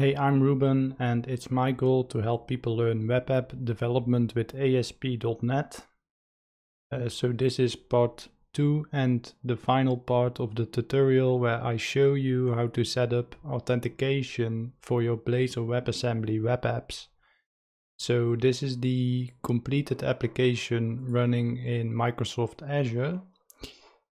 Hey, I'm Ruben and it's my goal to help people learn web app development with ASP.NET. Uh, so this is part 2 and the final part of the tutorial where I show you how to set up authentication for your Blazor WebAssembly web apps. So this is the completed application running in Microsoft Azure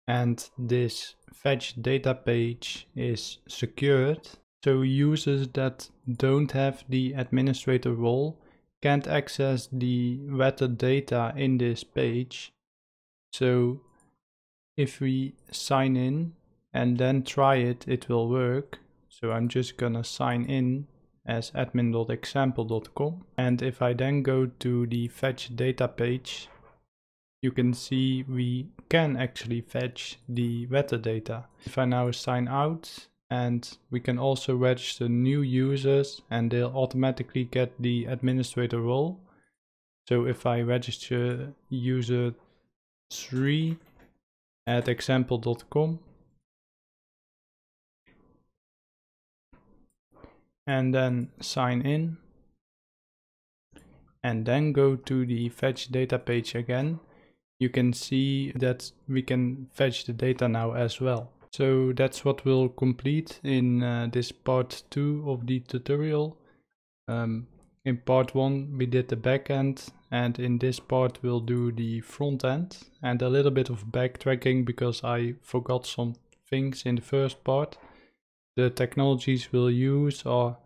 and this fetch data page is secured so users that don't have the administrator role can't access the weather data in this page. So if we sign in and then try it, it will work. So I'm just gonna sign in as admin.example.com and if I then go to the fetch data page you can see we can actually fetch the weather data. If I now sign out and we can also register new users and they'll automatically get the administrator role. So if I register user 3 at example.com and then sign in and then go to the fetch data page again you can see that we can fetch the data now as well so that's what we'll complete in uh, this part 2 of the tutorial. Um, in part 1 we did the back end and in this part we'll do the front end and a little bit of backtracking because I forgot some things in the first part. The technologies we'll use are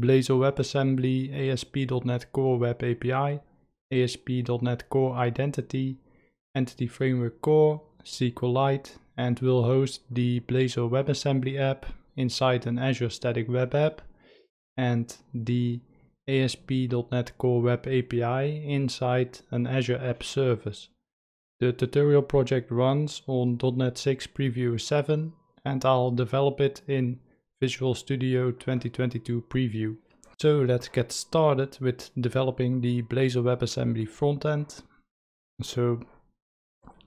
Blazor WebAssembly, ASP.NET Core Web API, ASP.NET Core Identity, Entity Framework Core, SQLite, and will host the Blazor WebAssembly app inside an Azure Static Web App and the ASP.NET Core Web API inside an Azure App Service. The tutorial project runs on .NET 6 Preview 7 and I'll develop it in Visual Studio 2022 Preview. So let's get started with developing the Blazor WebAssembly frontend. So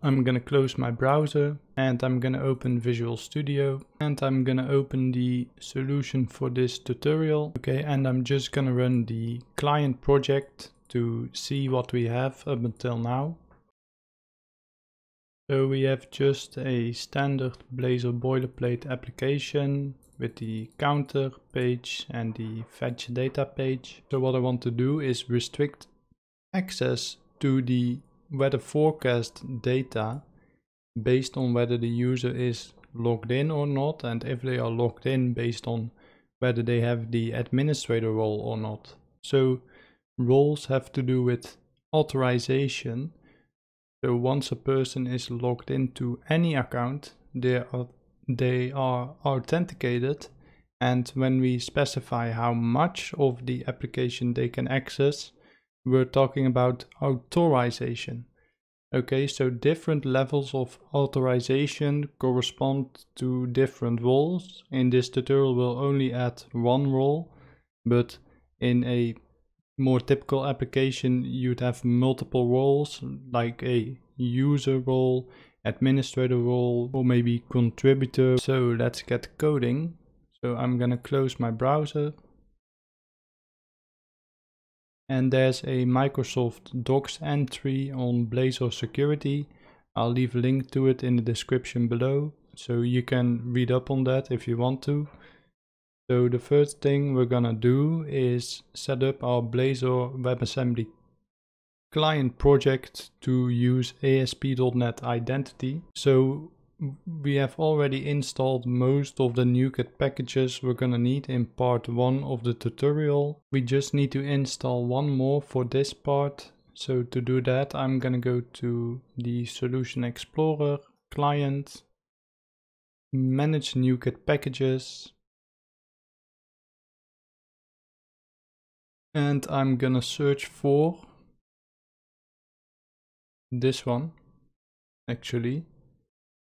I'm gonna close my browser and I'm gonna open Visual Studio and I'm gonna open the solution for this tutorial. Okay, and I'm just gonna run the client project to see what we have up until now. So we have just a standard Blazor boilerplate application with the counter page and the fetch data page. So what I want to do is restrict access to the weather forecast data based on whether the user is logged in or not and if they are logged in based on whether they have the administrator role or not. So roles have to do with authorization. So once a person is logged into any account, they are, they are authenticated and when we specify how much of the application they can access, we're talking about authorization. Okay, so different levels of authorization correspond to different roles. In this tutorial, we'll only add one role, but in a more typical application, you'd have multiple roles, like a user role, administrator role, or maybe contributor. So let's get coding. So I'm gonna close my browser and there's a Microsoft Docs entry on Blazor security. I'll leave a link to it in the description below so you can read up on that if you want to. So the first thing we're gonna do is set up our Blazor WebAssembly client project to use ASP.NET Identity. So we have already installed most of the NuGet packages we're gonna need in part 1 of the tutorial. We just need to install one more for this part. So to do that I'm gonna go to the Solution Explorer, Client, Manage NuGet Packages. And I'm gonna search for this one, actually.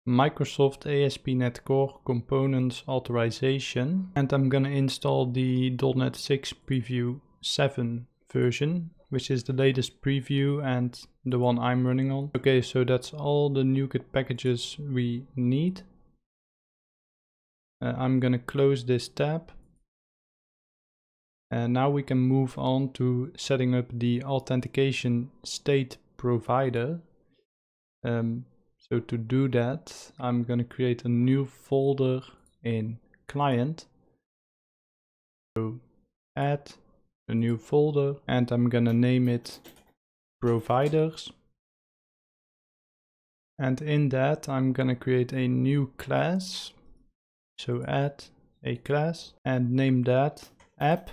Microsoft ASP.NET Core Components Authorization and I'm gonna install the .NET 6 Preview 7 version which is the latest preview and the one I'm running on. Okay, so that's all the NuGet packages we need. Uh, I'm gonna close this tab. And now we can move on to setting up the authentication state provider. Um, so to do that, I'm going to create a new folder in client. So add a new folder and I'm going to name it providers. And in that, I'm going to create a new class. So add a class and name that app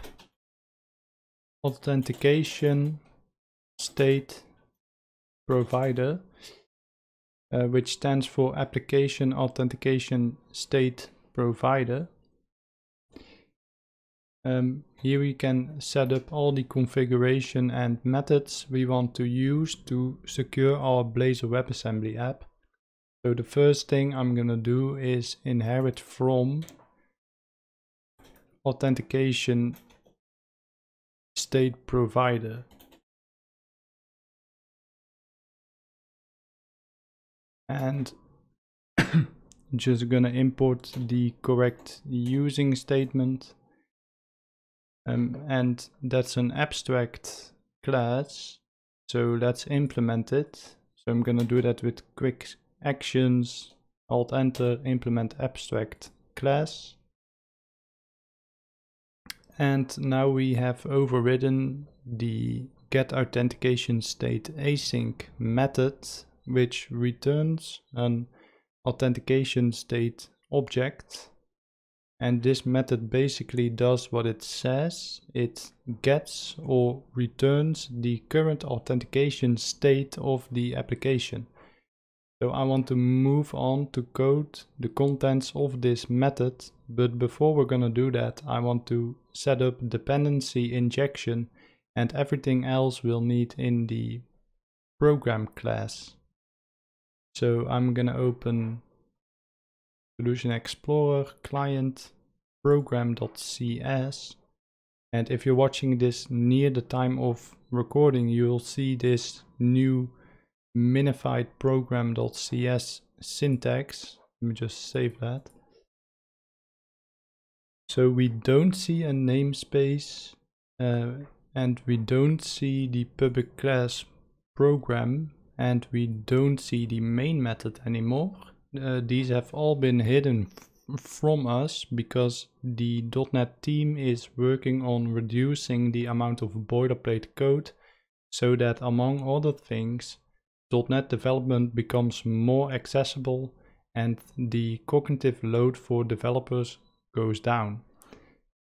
authentication state provider uh, which stands for Application Authentication State Provider. Um, here we can set up all the configuration and methods we want to use to secure our Blazor WebAssembly app. So the first thing I'm going to do is inherit from authentication state provider. and just gonna import the correct using statement um, and that's an abstract class so let's implement it so I'm gonna do that with quick actions alt enter implement abstract class and now we have overridden the get authentication state async method which returns an authentication state object. And this method basically does what it says. It gets or returns the current authentication state of the application. So I want to move on to code the contents of this method. But before we're going to do that, I want to set up dependency injection and everything else we'll need in the program class. So I'm going to open Solution Explorer client program.cs. And if you're watching this near the time of recording, you'll see this new minified program.cs syntax. Let me just save that. So we don't see a namespace uh, and we don't see the public class program and we don't see the main method anymore. Uh, these have all been hidden from us because the .NET team is working on reducing the amount of boilerplate code so that among other things .NET development becomes more accessible and the cognitive load for developers goes down.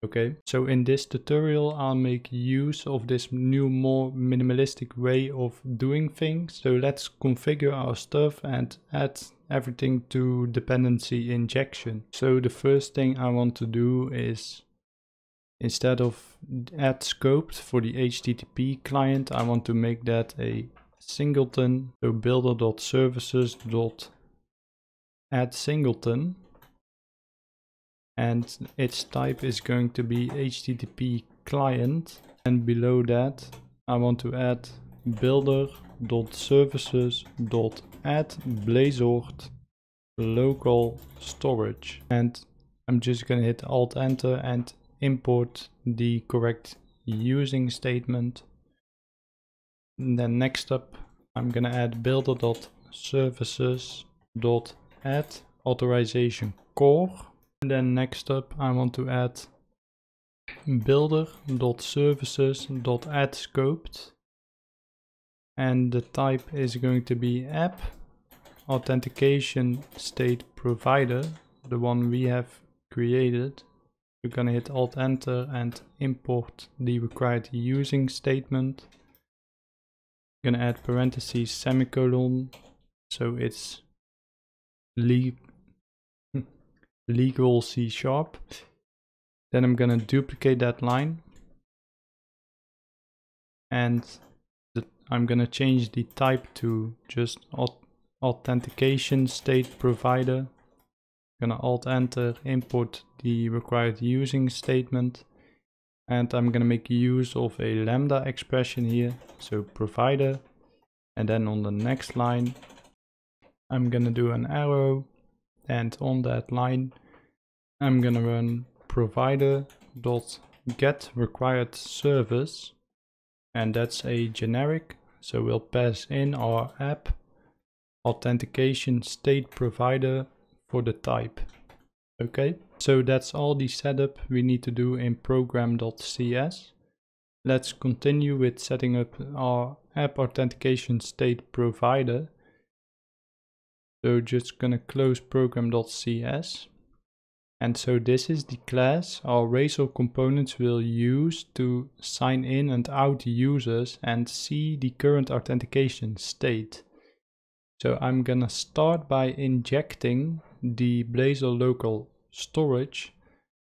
Okay, so in this tutorial I'll make use of this new more minimalistic way of doing things. So let's configure our stuff and add everything to dependency injection. So the first thing I want to do is instead of add scoped for the HTTP client, I want to make that a singleton. So builder.services.add singleton and its type is going to be HTTP client and below that I want to add builder.services.add local storage and I'm just gonna hit alt enter and import the correct using statement and then next up I'm gonna add builder.services.add authorization core and then next up I want to add builder.services.addScoped and the type is going to be app authentication state provider the one we have created you're gonna hit alt enter and import the required using statement I'm gonna add parentheses semicolon so it's legal C sharp. Then I'm gonna duplicate that line. And the, I'm gonna change the type to just aut authentication state provider. I'm gonna alt enter, import the required using statement. And I'm gonna make use of a lambda expression here. So provider. And then on the next line, I'm gonna do an arrow and on that line I'm gonna run provider dot get required service and that's a generic so we'll pass in our app authentication state provider for the type okay so that's all the setup we need to do in program.cs let's continue with setting up our app authentication state provider so just gonna close program.cs. And so this is the class our Razor components will use to sign in and out users and see the current authentication state. So I'm gonna start by injecting the Blazor local storage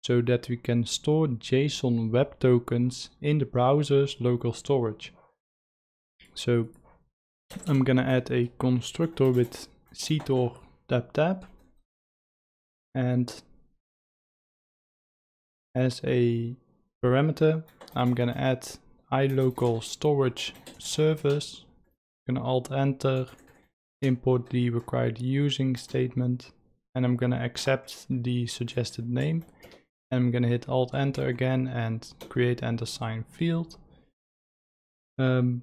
so that we can store JSON web tokens in the browser's local storage. So I'm gonna add a constructor with ctor tab tab and as a parameter I'm gonna add ilocal storage service I'm gonna alt enter import the required using statement and I'm gonna accept the suggested name and I'm gonna hit alt enter again and create and assign field um,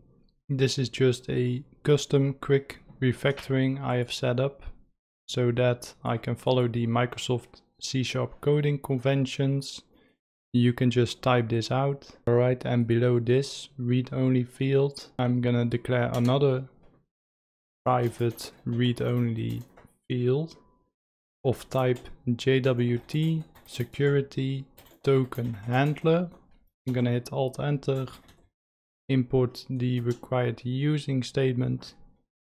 this is just a custom quick refactoring I have set up so that I can follow the Microsoft C-sharp coding conventions. You can just type this out. Alright, and below this read-only field, I'm gonna declare another private read-only field of type JWT security token handler. I'm gonna hit Alt Enter, import the required using statement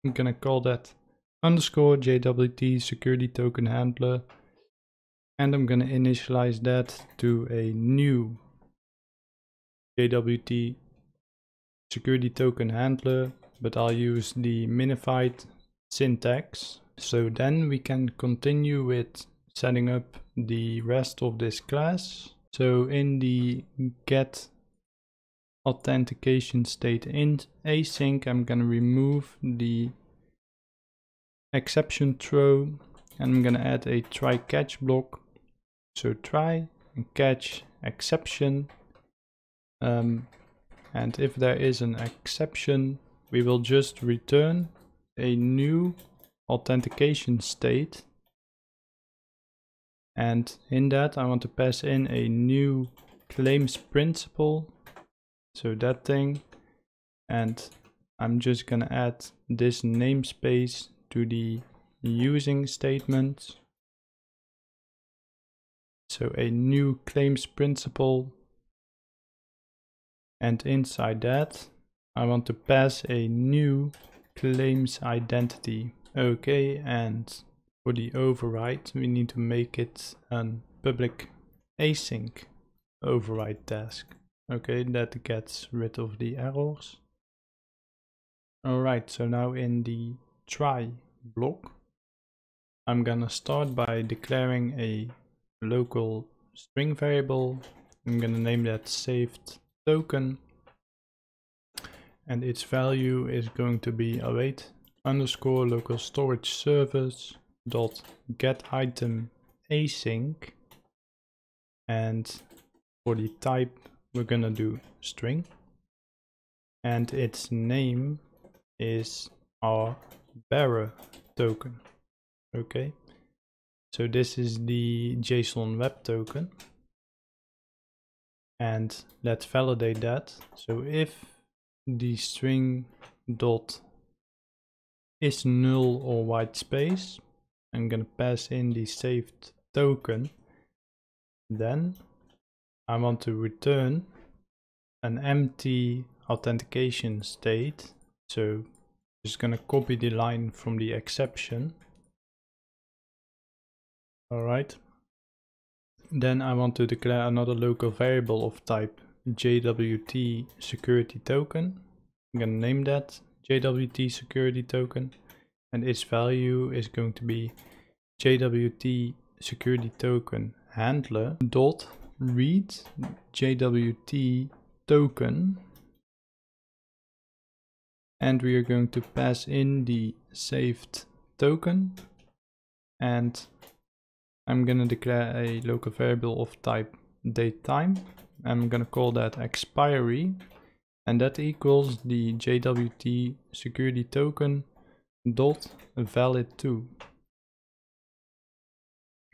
I'm gonna call that underscore JWT security token handler. And I'm gonna initialize that to a new JWT security token handler, but I'll use the minified syntax. So then we can continue with setting up the rest of this class. So in the get authentication state in async. I'm going to remove the exception throw and I'm going to add a try catch block. So try and catch exception. Um, and if there is an exception, we will just return a new authentication state. And in that, I want to pass in a new claims principle so that thing. And I'm just gonna add this namespace to the using statement. So a new claims principle. And inside that, I want to pass a new claims identity. Okay, and for the override, we need to make it a public async override task. Okay, that gets rid of the errors. Alright, so now in the try block, I'm gonna start by declaring a local string variable. I'm gonna name that saved token. And its value is going to be await underscore local storage service dot get item async. And for the type, we're gonna do string and its name is our bearer token okay so this is the json web token and let's validate that so if the string dot is null or white space i'm gonna pass in the saved token then I want to return an empty authentication state. So just going to copy the line from the exception. All right. Then I want to declare another local variable of type JWT security token. I'm going to name that JWT security token and its value is going to be JWT security token handler dot read JWT token and we are going to pass in the saved token and I'm gonna declare a local variable of type datetime. I'm gonna call that expiry and that equals the JWT security token dot valid2.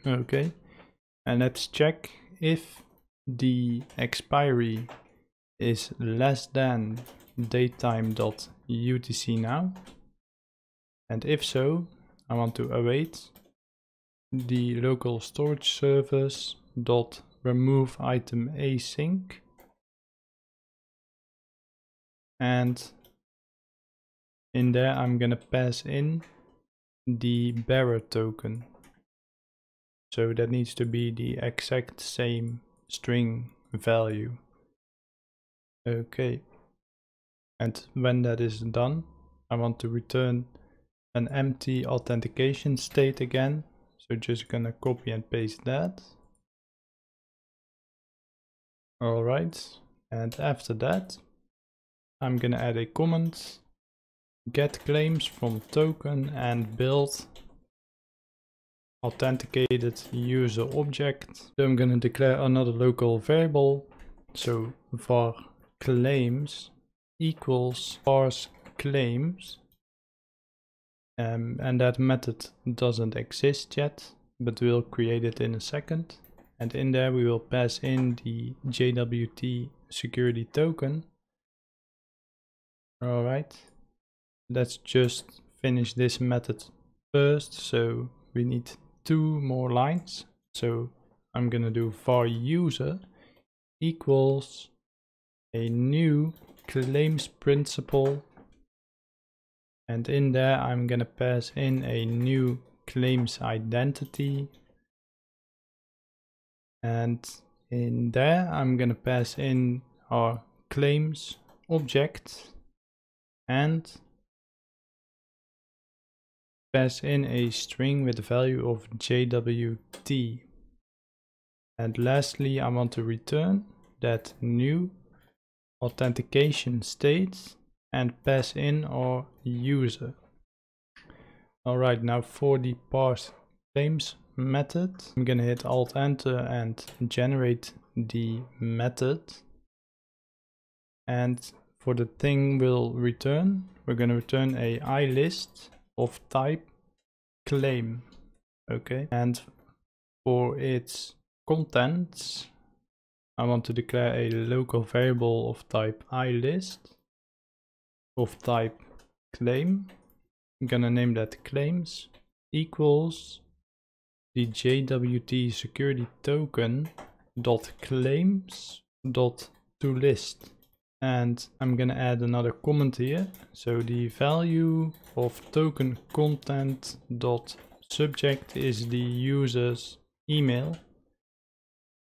Okay, and let's check if the expiry is less than datetime.utc now, and if so, I want to await the local storage service dot remove item async and in there I'm gonna pass in the bearer token so that needs to be the exact same string value. Okay. And when that is done, I want to return an empty authentication state again. So just gonna copy and paste that. Alright, and after that, I'm gonna add a comment, get claims from token and build authenticated user object. I'm going to declare another local variable. So var claims equals parse claims. Um, and that method doesn't exist yet, but we'll create it in a second. And in there we will pass in the JWT security token. All right, let's just finish this method first. So we need two more lines. So I'm gonna do var user equals a new claims principle and in there I'm gonna pass in a new claims identity and in there I'm gonna pass in our claims object and pass in a string with the value of JWT. And lastly, I want to return that new authentication state and pass in our user. Alright, now for the parse claims method, I'm gonna hit Alt Enter and generate the method. And for the thing we'll return, we're gonna return a list of type claim. Okay, and for its contents, I want to declare a local variable of type iList of type claim. I'm gonna name that claims equals the JWT security token dot claims dot to list and I'm gonna add another comment here so the value of token content dot subject is the user's email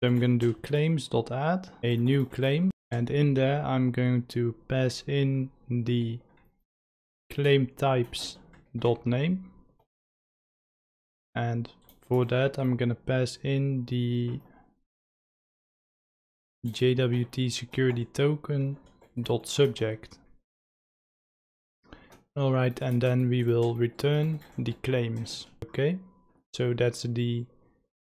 so I'm gonna do claims dot add a new claim and in there I'm going to pass in the claim types dot name and for that I'm gonna pass in the JWT security token dot subject. All right, and then we will return the claims. Okay, so that's the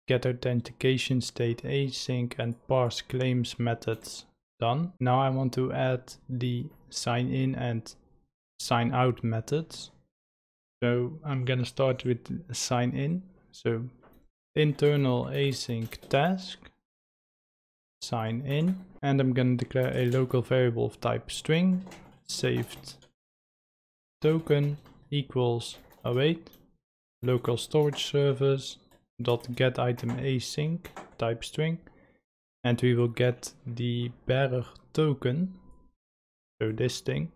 get authentication state async and parse claims methods done. Now I want to add the sign in and sign out methods. So I'm gonna start with sign in. So internal async task sign in and I'm going to declare a local variable of type string saved token equals await local storage service dot get item async type string and we will get the bearer token so this thing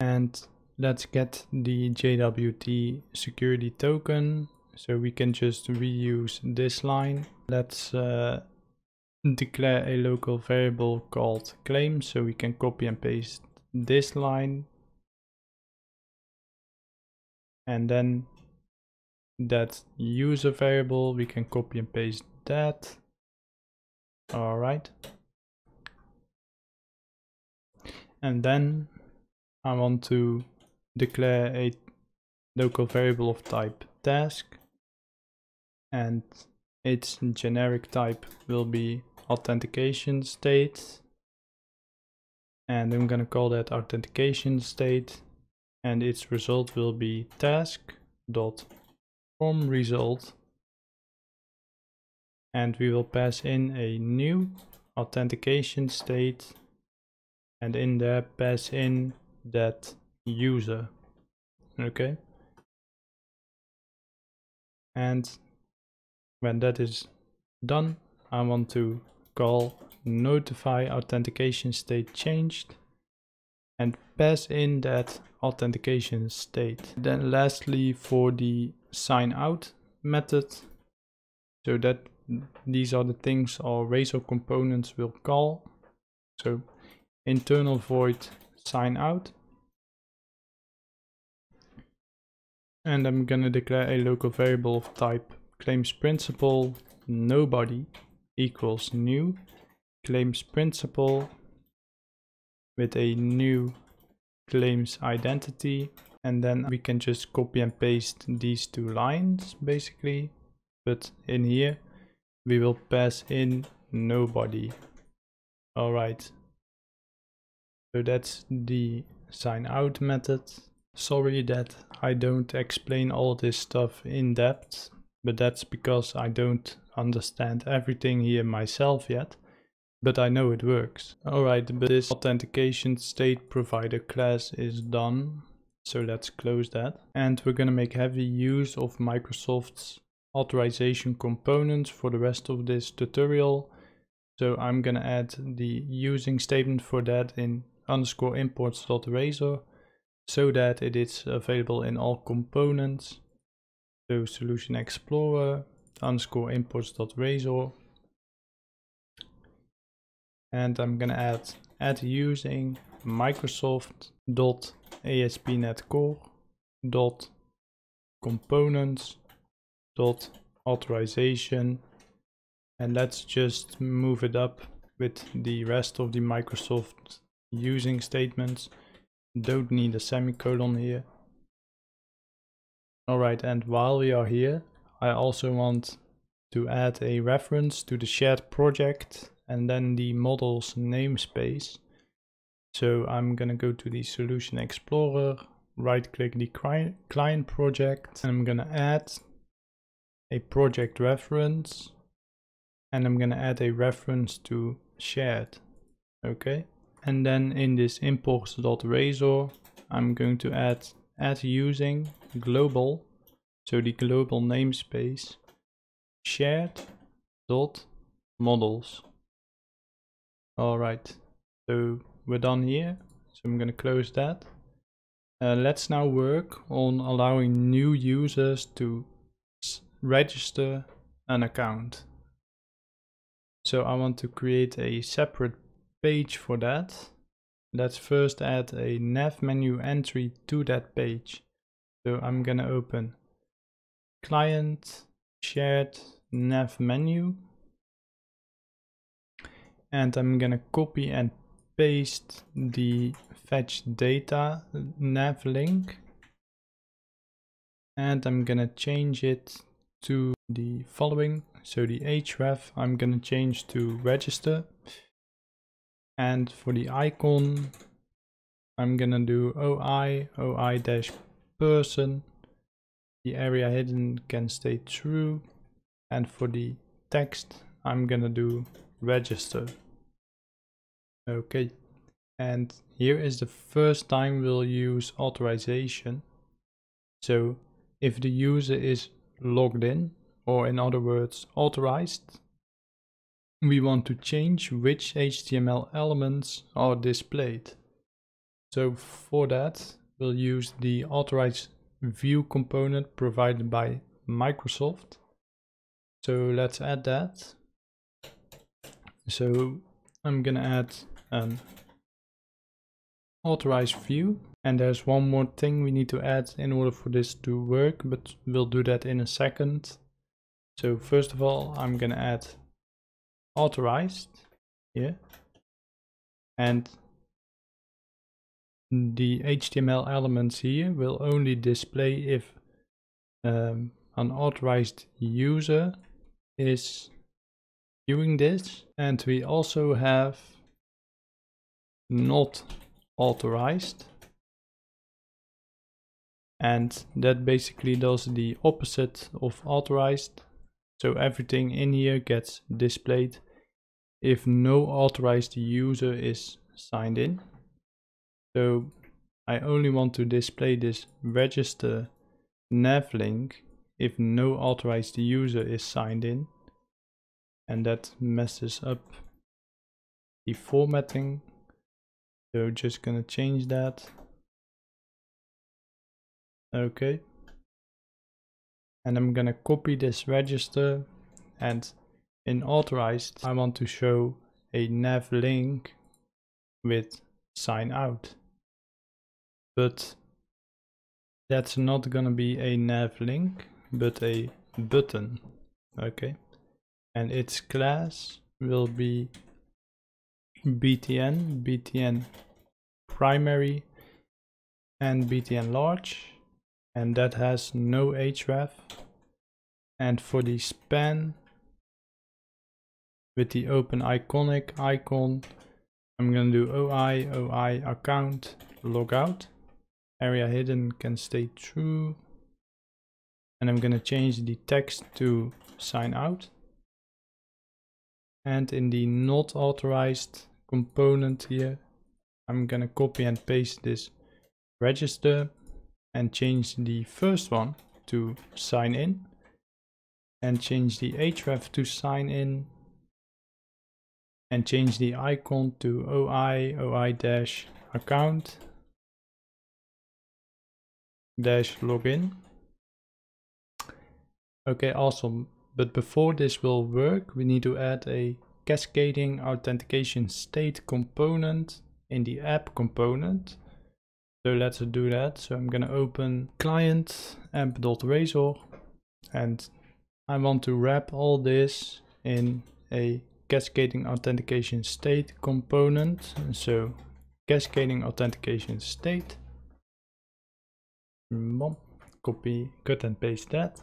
and let's get the JWT security token so we can just reuse this line let's uh, declare a local variable called claim so we can copy and paste this line and then that user variable we can copy and paste that all right and then I want to declare a local variable of type task and its generic type will be authentication state. And I'm gonna call that authentication state. And its result will be task dot from result. And we will pass in a new authentication state and in there pass in that user okay and when that is done I want to call notify authentication state changed and pass in that authentication state. Then lastly for the sign out method. So that these are the things our Razor components will call. So internal void sign out. And I'm gonna declare a local variable of type claims principal nobody equals new claims principal with a new claims identity and then we can just copy and paste these two lines basically but in here we will pass in nobody all right so that's the sign out method sorry that i don't explain all this stuff in depth but that's because i don't understand everything here myself yet, but I know it works. Alright, but this authentication state provider class is done, so let's close that. And we're gonna make heavy use of Microsoft's authorization components for the rest of this tutorial. So I'm gonna add the using statement for that in underscore imports.razor so that it is available in all components. So Solution Explorer, underscore Razor, And I'm gonna add add using Microsoft dot ASP.NET Core dot components dot authorization and let's just move it up with the rest of the Microsoft using statements don't need a semicolon here all right and while we are here I also want to add a reference to the shared project and then the model's namespace. So I'm gonna go to the Solution Explorer, right click the client project, and I'm gonna add a project reference and I'm gonna add a reference to shared, okay? And then in this Razor, I'm going to add add using global so the global namespace shared dot models. All right, so we're done here. So I'm gonna close that. Uh, let's now work on allowing new users to register an account. So I want to create a separate page for that. Let's first add a nav menu entry to that page. So I'm gonna open client shared nav menu and I'm gonna copy and paste the fetch data nav link and I'm gonna change it to the following so the href I'm gonna change to register and for the icon I'm gonna do oi oi dash person the area hidden can stay true and for the text I'm gonna do register okay and here is the first time we'll use authorization so if the user is logged in or in other words authorized we want to change which HTML elements are displayed so for that we'll use the authorize view component provided by Microsoft. So let's add that. So I'm gonna add an authorized view. And there's one more thing we need to add in order for this to work, but we'll do that in a second. So first of all, I'm gonna add authorized here. And the HTML elements here will only display if um, an authorized user is viewing this and we also have not authorized and that basically does the opposite of authorized so everything in here gets displayed if no authorized user is signed in so I only want to display this register nav link if no authorized user is signed in. And that messes up the formatting. So just gonna change that. Okay. And I'm gonna copy this register and in authorized I want to show a nav link with sign out but that's not gonna be a nav link but a button okay and its class will be btn btn primary and btn large and that has no href and for the span with the open iconic icon I'm gonna do OI, OI account, logout area hidden can stay true and I'm gonna change the text to sign out and in the not authorized component here I'm gonna copy and paste this register and change the first one to sign in and change the href to sign in and change the icon to OI, OI dash account dash login. Okay, awesome. But before this will work, we need to add a cascading authentication state component in the app component. So let's do that. So I'm going to open client app.razor and I want to wrap all this in a cascading authentication state component. So cascading authentication state copy, cut and paste that.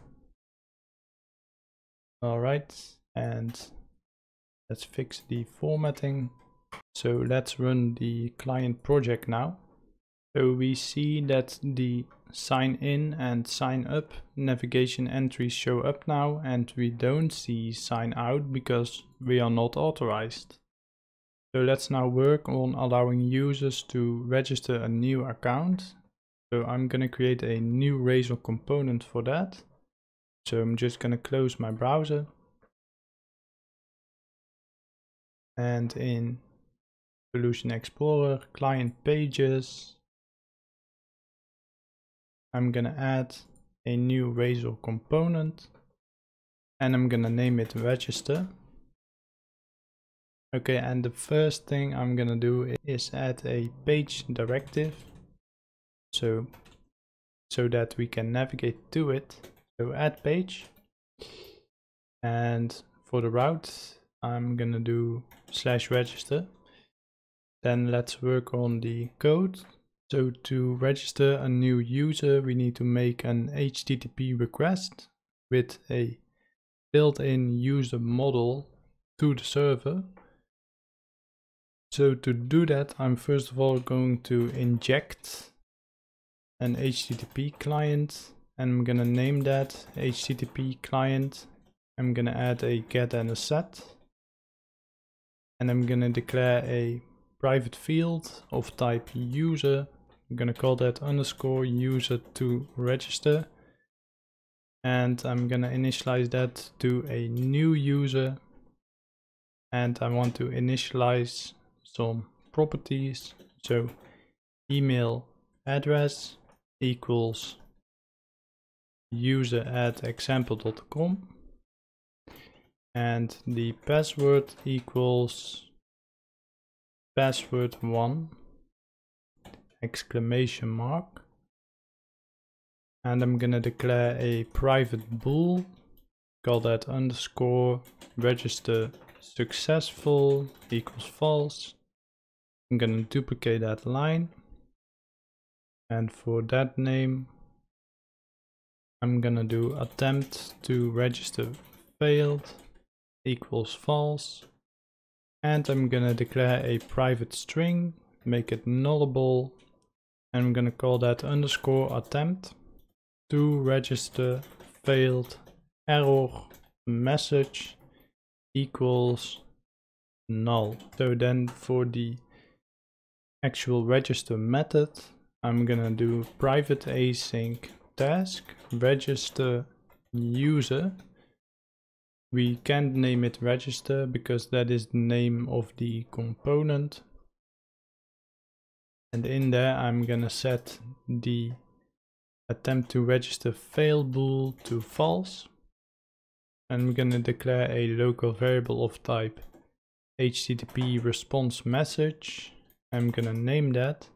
All right, and let's fix the formatting. So let's run the client project now. So we see that the sign in and sign up navigation entries show up now and we don't see sign out because we are not authorized. So let's now work on allowing users to register a new account so I'm gonna create a new Razor component for that. So I'm just gonna close my browser. And in Solution Explorer, client pages, I'm gonna add a new Razor component and I'm gonna name it register. Okay, and the first thing I'm gonna do is add a page directive so so that we can navigate to it so add page and for the route I'm gonna do slash register then let's work on the code so to register a new user we need to make an HTTP request with a built-in user model to the server so to do that I'm first of all going to inject an HTTP client and I'm gonna name that HTTP client. I'm gonna add a get and a set and I'm gonna declare a private field of type user. I'm gonna call that underscore user to register and I'm gonna initialize that to a new user and I want to initialize some properties so email address equals user at example.com and the password equals password one exclamation mark and I'm gonna declare a private bool call that underscore register successful equals false I'm gonna duplicate that line and for that name, I'm gonna do attempt to register failed equals false. And I'm gonna declare a private string, make it nullable. And I'm gonna call that underscore attempt to register failed error message equals null. So then for the actual register method, I'm gonna do private async task register user. We can't name it register because that is the name of the component. And in there I'm gonna set the attempt to register fail bool to false. I'm gonna declare a local variable of type HTTP response message. I'm gonna name that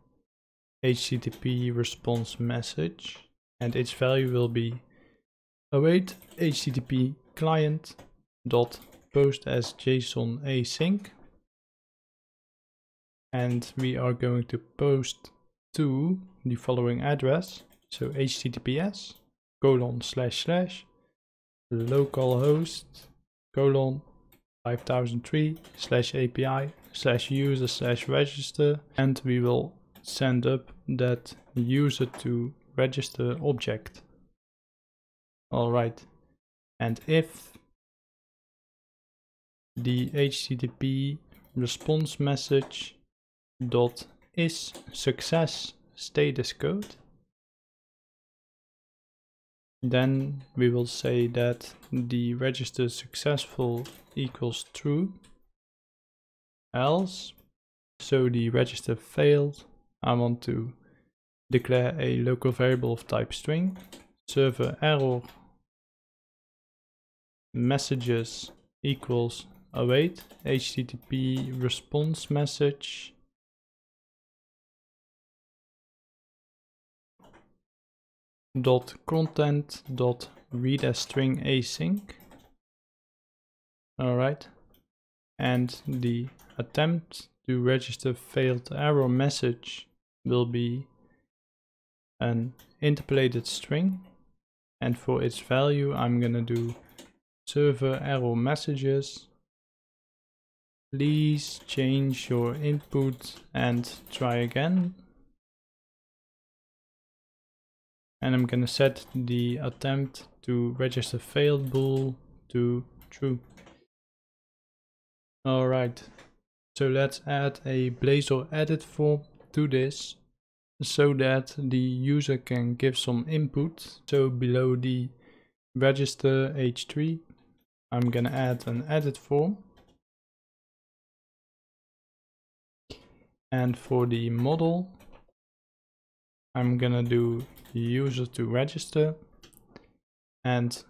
HTTP response message and its value will be await HTTP client dot post as JSON async and we are going to post to the following address so https colon slash slash localhost colon 5003 slash api slash user slash register and we will send up that user to register object. All right. And if the HTTP response message dot is success status code, then we will say that the register successful equals true else so the register failed I want to declare a local variable of type string, server error messages equals await http response message dot content dot read as string async all right and the attempt to register failed error message will be an interpolated string and for its value I'm gonna do server error messages please change your input and try again and I'm gonna set the attempt to register failed bool to true alright so let's add a blazor edit form to this so that the user can give some input. So below the register h3 I'm gonna add an edit form and for the model I'm gonna do user to register and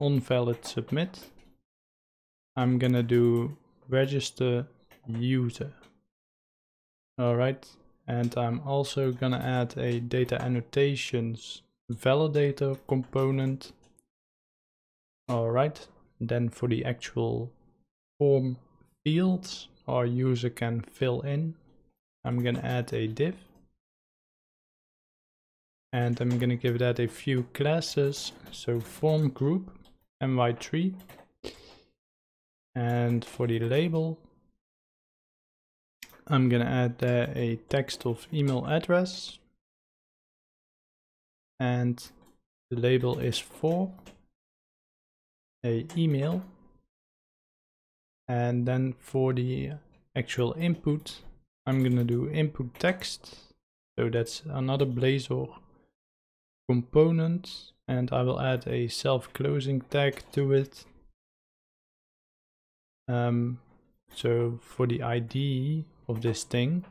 on valid submit I'm gonna do register user alright and I'm also gonna add a data annotations validator component. All right, then for the actual form fields our user can fill in, I'm gonna add a div. And I'm gonna give that a few classes. So form group, my 3 And for the label, I'm gonna add uh, a text of email address and the label is for a email and then for the actual input I'm gonna do input text so that's another blazor component and I will add a self-closing tag to it um, so for the ID of this thing.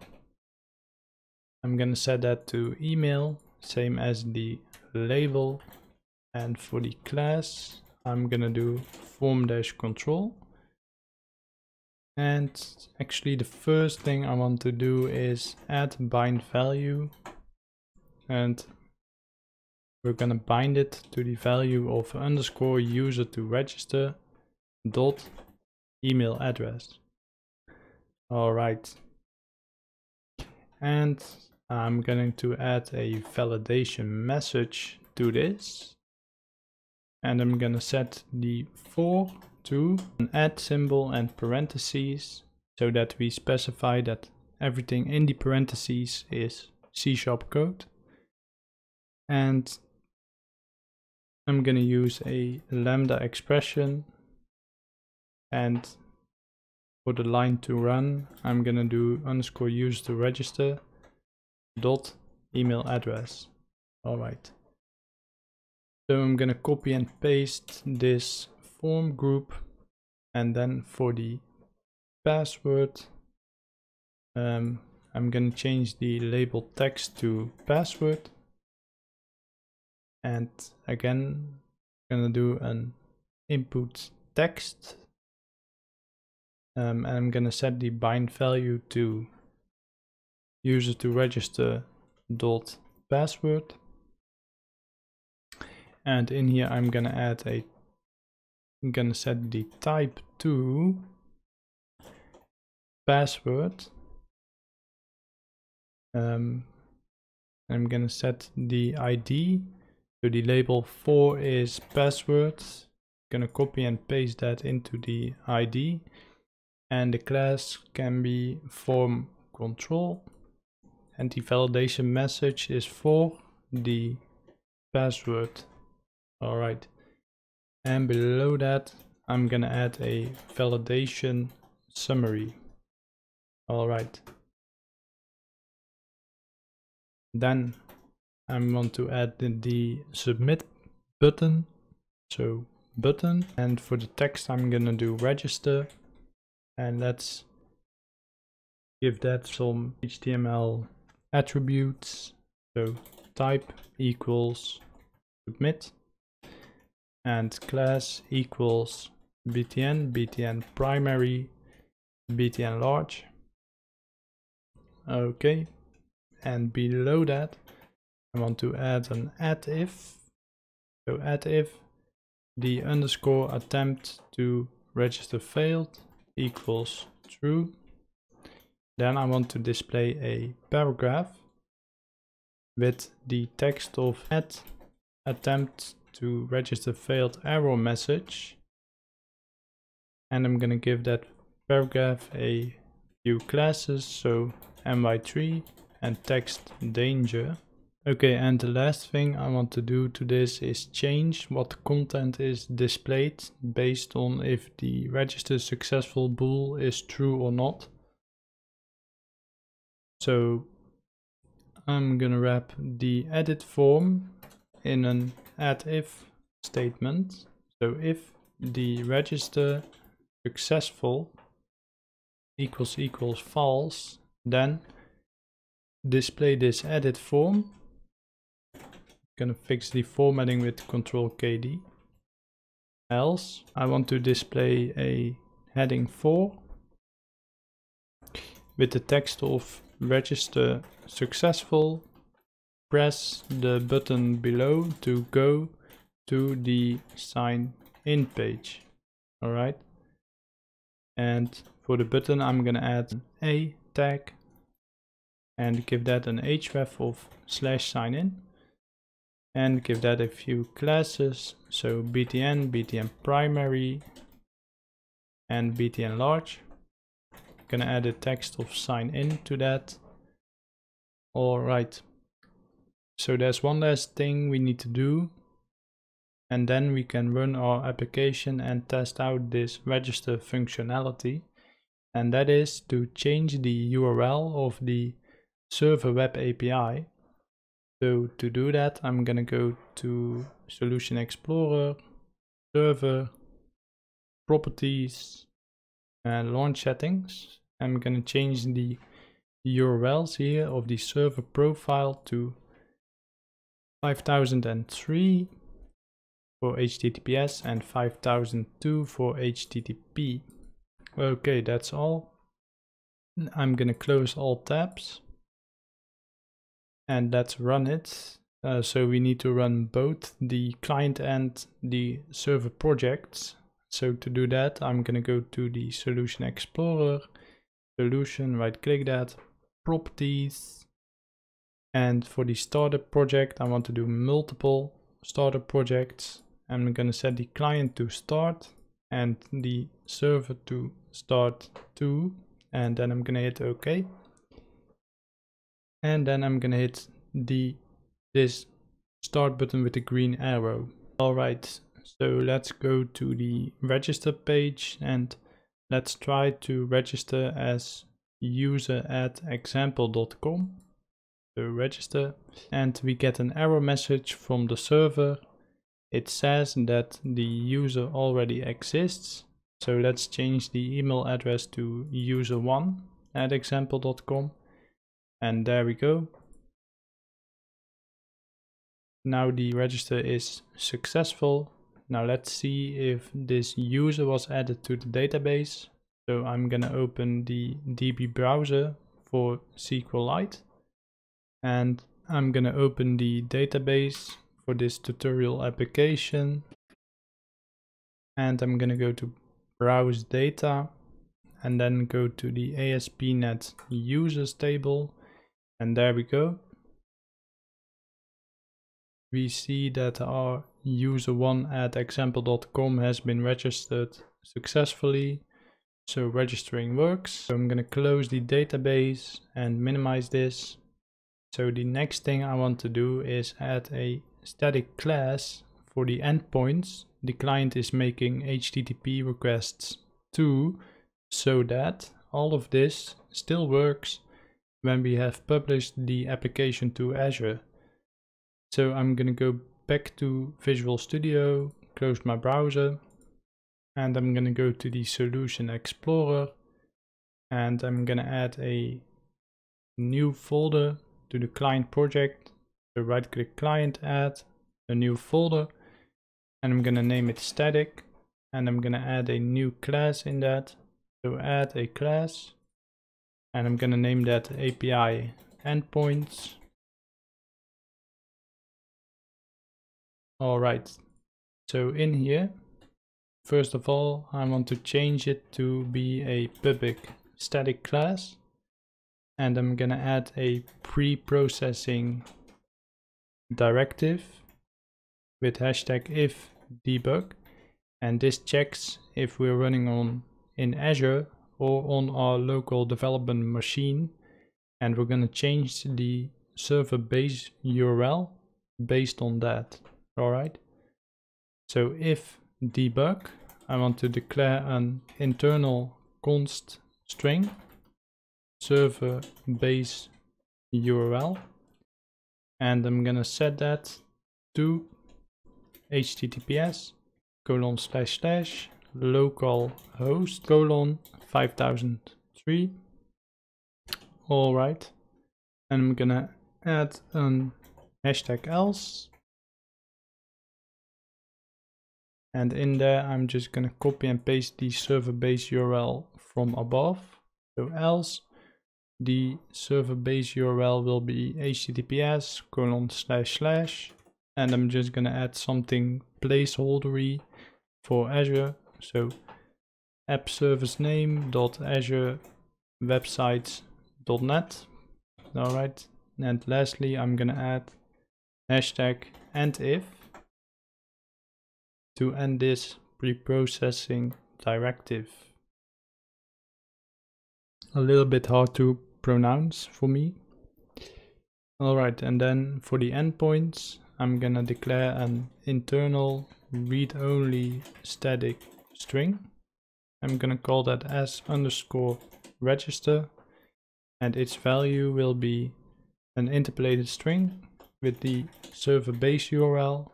I'm gonna set that to email, same as the label. And for the class, I'm gonna do form dash control. And actually the first thing I want to do is add bind value and we're gonna bind it to the value of underscore user to register dot email address. All right, and I'm going to add a validation message to this and I'm gonna set the for to an add symbol and parentheses so that we specify that everything in the parentheses is C sharp code and I'm gonna use a lambda expression and for the line to run, I'm gonna do underscore use to register dot email address. All right. So I'm gonna copy and paste this form group and then for the password, um, I'm gonna change the label text to password. And again, gonna do an input text um, and I'm gonna set the bind value to user to register dot password and in here I'm gonna add a I'm gonna set the type to password um, I'm gonna set the ID so the label for is password gonna copy and paste that into the ID and the class can be form control and the validation message is for the password all right and below that I'm gonna add a validation summary all right then I want to add the, the submit button so button and for the text I'm gonna do register and let's give that some HTML attributes. So type equals submit and class equals btn, btn primary, btn large. Okay, and below that I want to add an add if. So add if the underscore attempt to register failed equals true. Then I want to display a paragraph with the text of attempt to register failed error message. And I'm gonna give that paragraph a few classes, so my3 and text danger. Okay, and the last thing I want to do to this is change what content is displayed based on if the register successful bool is true or not. So I'm gonna wrap the edit form in an add if statement. So if the register successful equals equals false, then display this edit form Gonna fix the formatting with Control KD. Else, I want to display a heading 4 with the text of register successful. Press the button below to go to the sign in page. Alright. And for the button, I'm gonna add a tag and give that an href of slash sign in and give that a few classes. So btn, btn primary, and btn large. I'm gonna add a text of sign in to that. All right. So there's one last thing we need to do. And then we can run our application and test out this register functionality. And that is to change the URL of the server web API so to do that, I'm gonna go to Solution Explorer, Server, Properties, and Launch Settings. I'm gonna change the URLs here of the server profile to 5003 for HTTPS and 5002 for HTTP. Okay, that's all. I'm gonna close all tabs and let's run it. Uh, so we need to run both the client and the server projects. So to do that, I'm going to go to the solution explorer, solution, right click that, properties. And for the startup project, I want to do multiple startup projects. I'm going to set the client to start and the server to start too. And then I'm going to hit OK and then I'm gonna hit the this start button with the green arrow. Alright, so let's go to the register page and let's try to register as user at example.com. So register and we get an error message from the server. It says that the user already exists. So let's change the email address to user1 at example.com and there we go now the register is successful now let's see if this user was added to the database so I'm gonna open the DB browser for SQLite and I'm gonna open the database for this tutorial application and I'm gonna go to browse data and then go to the ASP.NET users table and there we go. We see that our user1 at example.com has been registered successfully. So registering works. So I'm going to close the database and minimize this. So the next thing I want to do is add a static class for the endpoints. The client is making HTTP requests to so that all of this still works when we have published the application to Azure. So I'm going to go back to Visual Studio, close my browser, and I'm going to go to the Solution Explorer, and I'm going to add a new folder to the client project. So right click client, add a new folder, and I'm going to name it static, and I'm going to add a new class in that. So add a class and I'm gonna name that API endpoints. All right, so in here, first of all, I want to change it to be a public static class. And I'm gonna add a pre-processing directive with hashtag if debug. And this checks if we're running on in Azure or on our local development machine and we're going to change the server base URL based on that. All right. So if debug, I want to declare an internal const string server base URL and I'm going to set that to https colon slash slash localhost colon 5003. All right. And I'm gonna add an hashtag else. And in there, I'm just gonna copy and paste the server base URL from above. So else, the server base URL will be HTTPS colon slash slash. And I'm just gonna add something placeholdery for Azure. So app service name dot azure websites dot net all right and lastly i'm gonna add hashtag and if to end this pre-processing directive a little bit hard to pronounce for me all right and then for the endpoints i'm gonna declare an internal read-only static string I'm gonna call that as underscore register and its value will be an interpolated string with the server base URL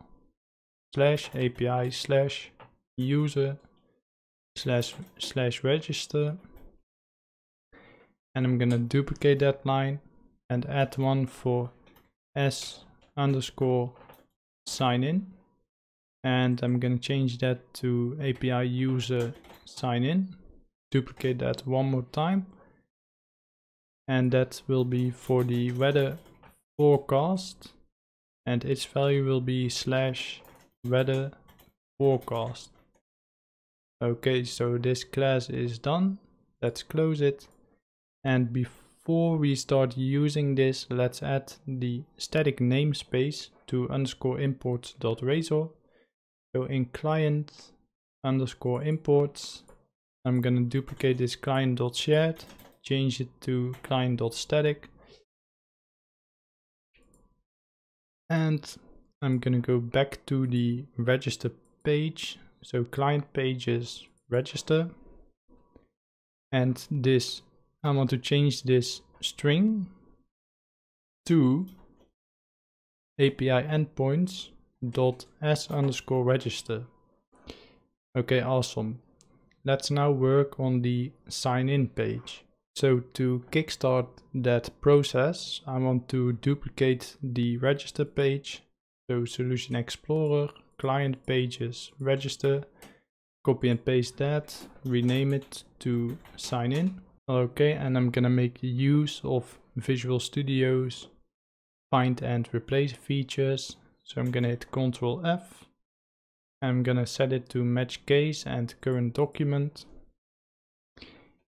slash API slash user slash slash register and I'm gonna duplicate that line and add one for s underscore sign in and I'm gonna change that to API user sign in. Duplicate that one more time. And that will be for the weather forecast. And its value will be slash weather forecast. Okay, so this class is done. Let's close it. And before we start using this, let's add the static namespace to underscore imports.razor. So in client underscore imports. I'm gonna duplicate this client.shared, change it to client.static. And I'm gonna go back to the register page. So client pages register. And this, I want to change this string to API endpoints dot s underscore register. Okay, awesome. Let's now work on the sign in page. So to kickstart that process, I want to duplicate the register page. So Solution Explorer, client pages, register, copy and paste that, rename it to sign in. Okay, and I'm gonna make use of Visual Studio's find and replace features. So I'm gonna hit Control F I'm gonna set it to match case and current document.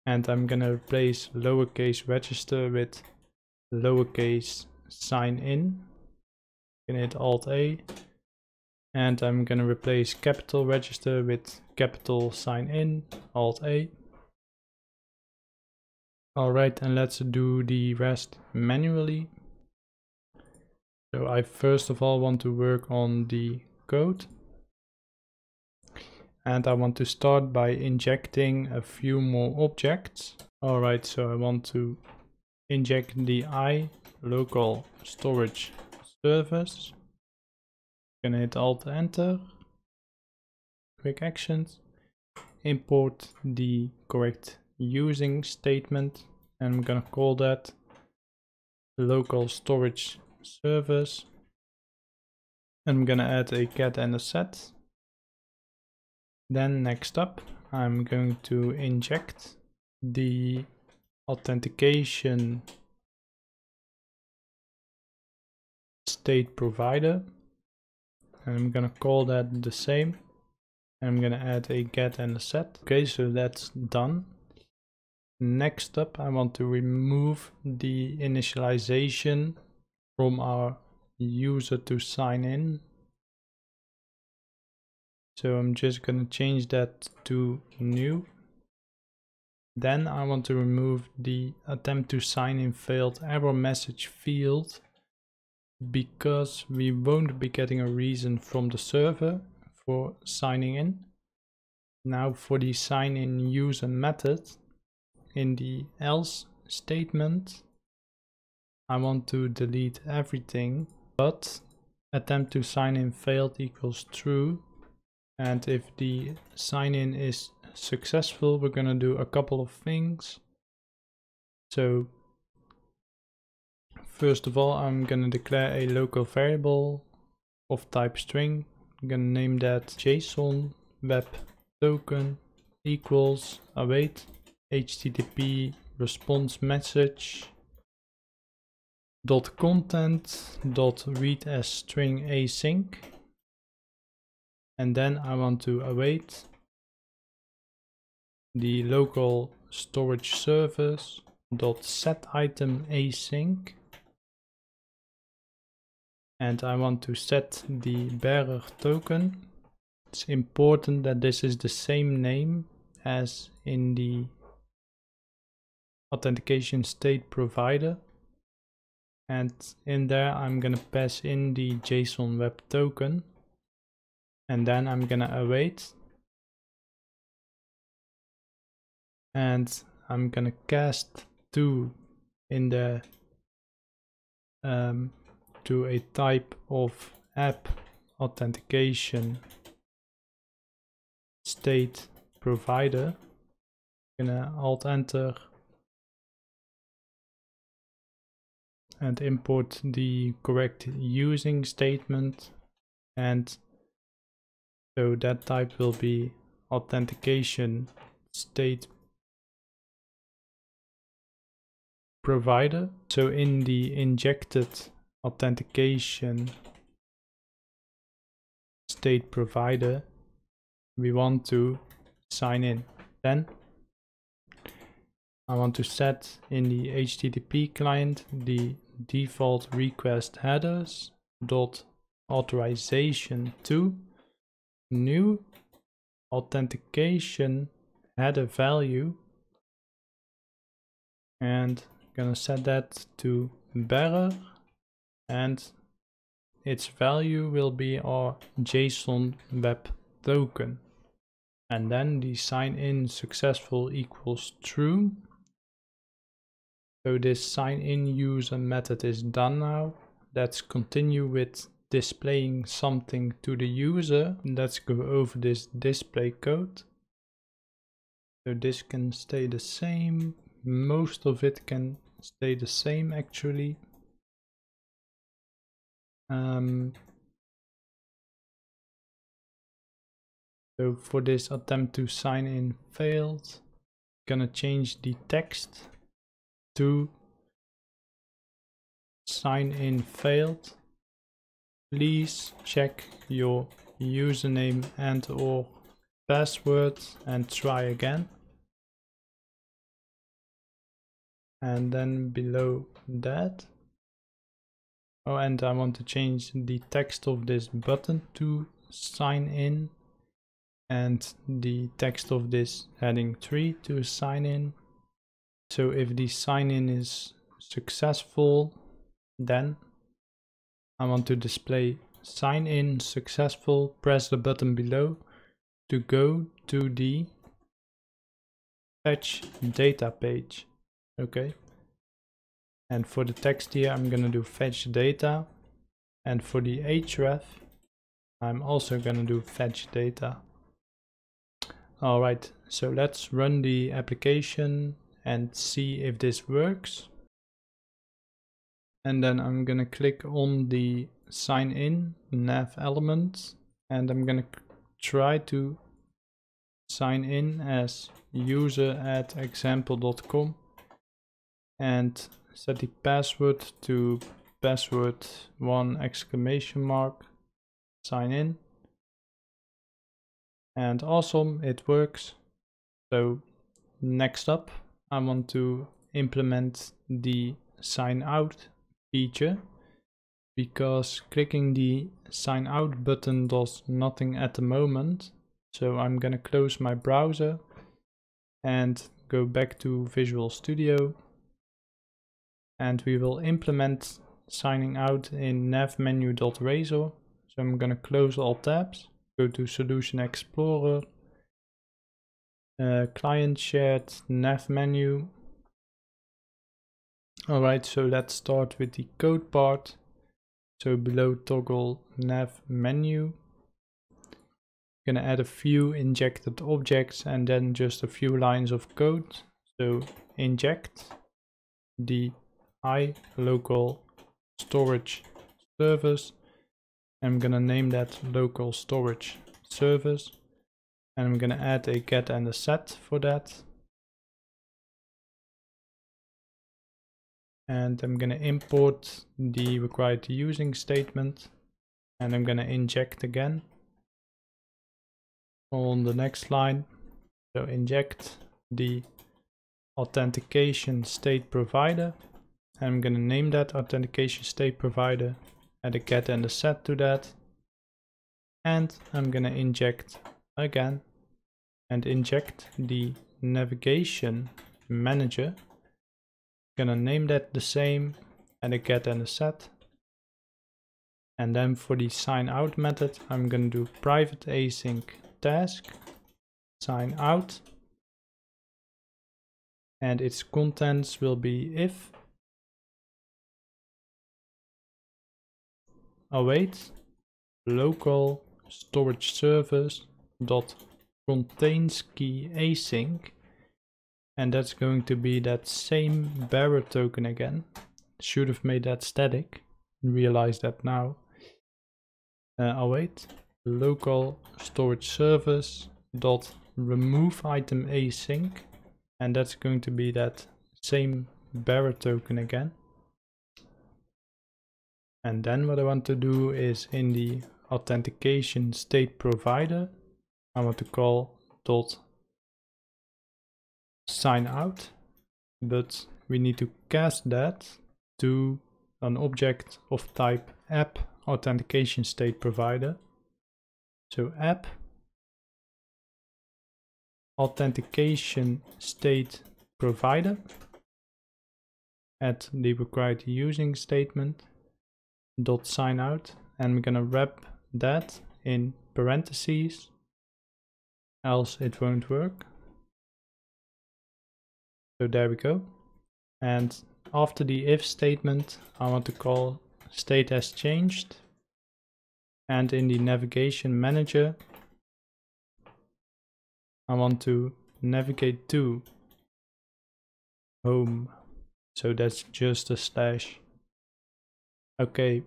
And I'm gonna replace lowercase register with lowercase sign in. Can hit Alt A. And I'm gonna replace capital register with capital sign in, Alt A. Alright, and let's do the rest manually. So I first of all want to work on the code and I want to start by injecting a few more objects. All right, so I want to inject the I local storage service. Can hit Alt Enter. Quick actions. Import the correct using statement, and I'm gonna call that local storage service. And I'm gonna add a get and a set then next up, I'm going to inject the authentication state provider. I'm gonna call that the same. I'm gonna add a get and a set. Okay, so that's done. Next up, I want to remove the initialization from our user to sign in so I'm just gonna change that to new. Then I want to remove the attempt to sign in failed error message field because we won't be getting a reason from the server for signing in. Now for the sign in user method in the else statement I want to delete everything but attempt to sign in failed equals true and if the sign in is successful, we're going to do a couple of things. So first of all, I'm going to declare a local variable of type string. I'm going to name that JSON web token equals await http response message dot content dot read as string async and then I want to await the local storage service dot set item async and I want to set the bearer token it's important that this is the same name as in the authentication state provider and in there I'm gonna pass in the JSON web token and then I'm gonna await and I'm gonna cast two in the um, to a type of app authentication state provider I'm gonna alt enter and import the correct using statement and so that type will be authentication state provider. So in the injected authentication state provider, we want to sign in. Then I want to set in the HTTP client the default request headers dot authorization to new authentication had a value and I'm gonna set that to bearer and its value will be our JSON web token and then the sign in successful equals true so this sign in user method is done now let's continue with displaying something to the user. Let's go over this display code. So this can stay the same. Most of it can stay the same actually. Um, so for this attempt to sign in failed, gonna change the text to sign in failed please check your username and or password and try again and then below that oh and I want to change the text of this button to sign in and the text of this heading 3 to sign in so if the sign in is successful then I want to display sign in successful, press the button below to go to the fetch data page. Okay. And for the text here, I'm gonna do fetch data. And for the href, I'm also gonna do fetch data. All right, so let's run the application and see if this works and then I'm gonna click on the sign in nav element and I'm gonna try to sign in as user at example.com and set the password to password one exclamation mark sign in and awesome it works so next up I want to implement the sign out feature because clicking the sign out button does nothing at the moment. So I'm gonna close my browser and go back to Visual Studio and we will implement signing out in navmenu.razor. So I'm gonna close all tabs, go to Solution Explorer, uh, Client Shared, Nav Menu, all right, so let's start with the code part. So below toggle nav menu, I'm gonna add a few injected objects and then just a few lines of code. So inject the i local storage service. I'm gonna name that local storage service. And I'm gonna add a get and a set for that. and I'm gonna import the required using statement and I'm gonna inject again on the next line so inject the authentication state provider I'm gonna name that authentication state provider add a get and a set to that and I'm gonna inject again and inject the navigation manager gonna name that the same and a get and a set. And then for the sign out method, I'm gonna do private async task sign out. And its contents will be if await local storage service dot contains key async and that's going to be that same bearer token again. Should have made that static. Realize that now. Uh, I'll wait. Local storage service dot remove item async. And that's going to be that same bearer token again. And then what I want to do is in the authentication state provider, I want to call dot sign out, but we need to cast that to an object of type app authentication state provider. So app authentication state provider at the required using statement dot sign out and we're gonna wrap that in parentheses else it won't work so there we go. And after the if statement, I want to call state has changed. And in the navigation manager, I want to navigate to home. So that's just a slash. Okay,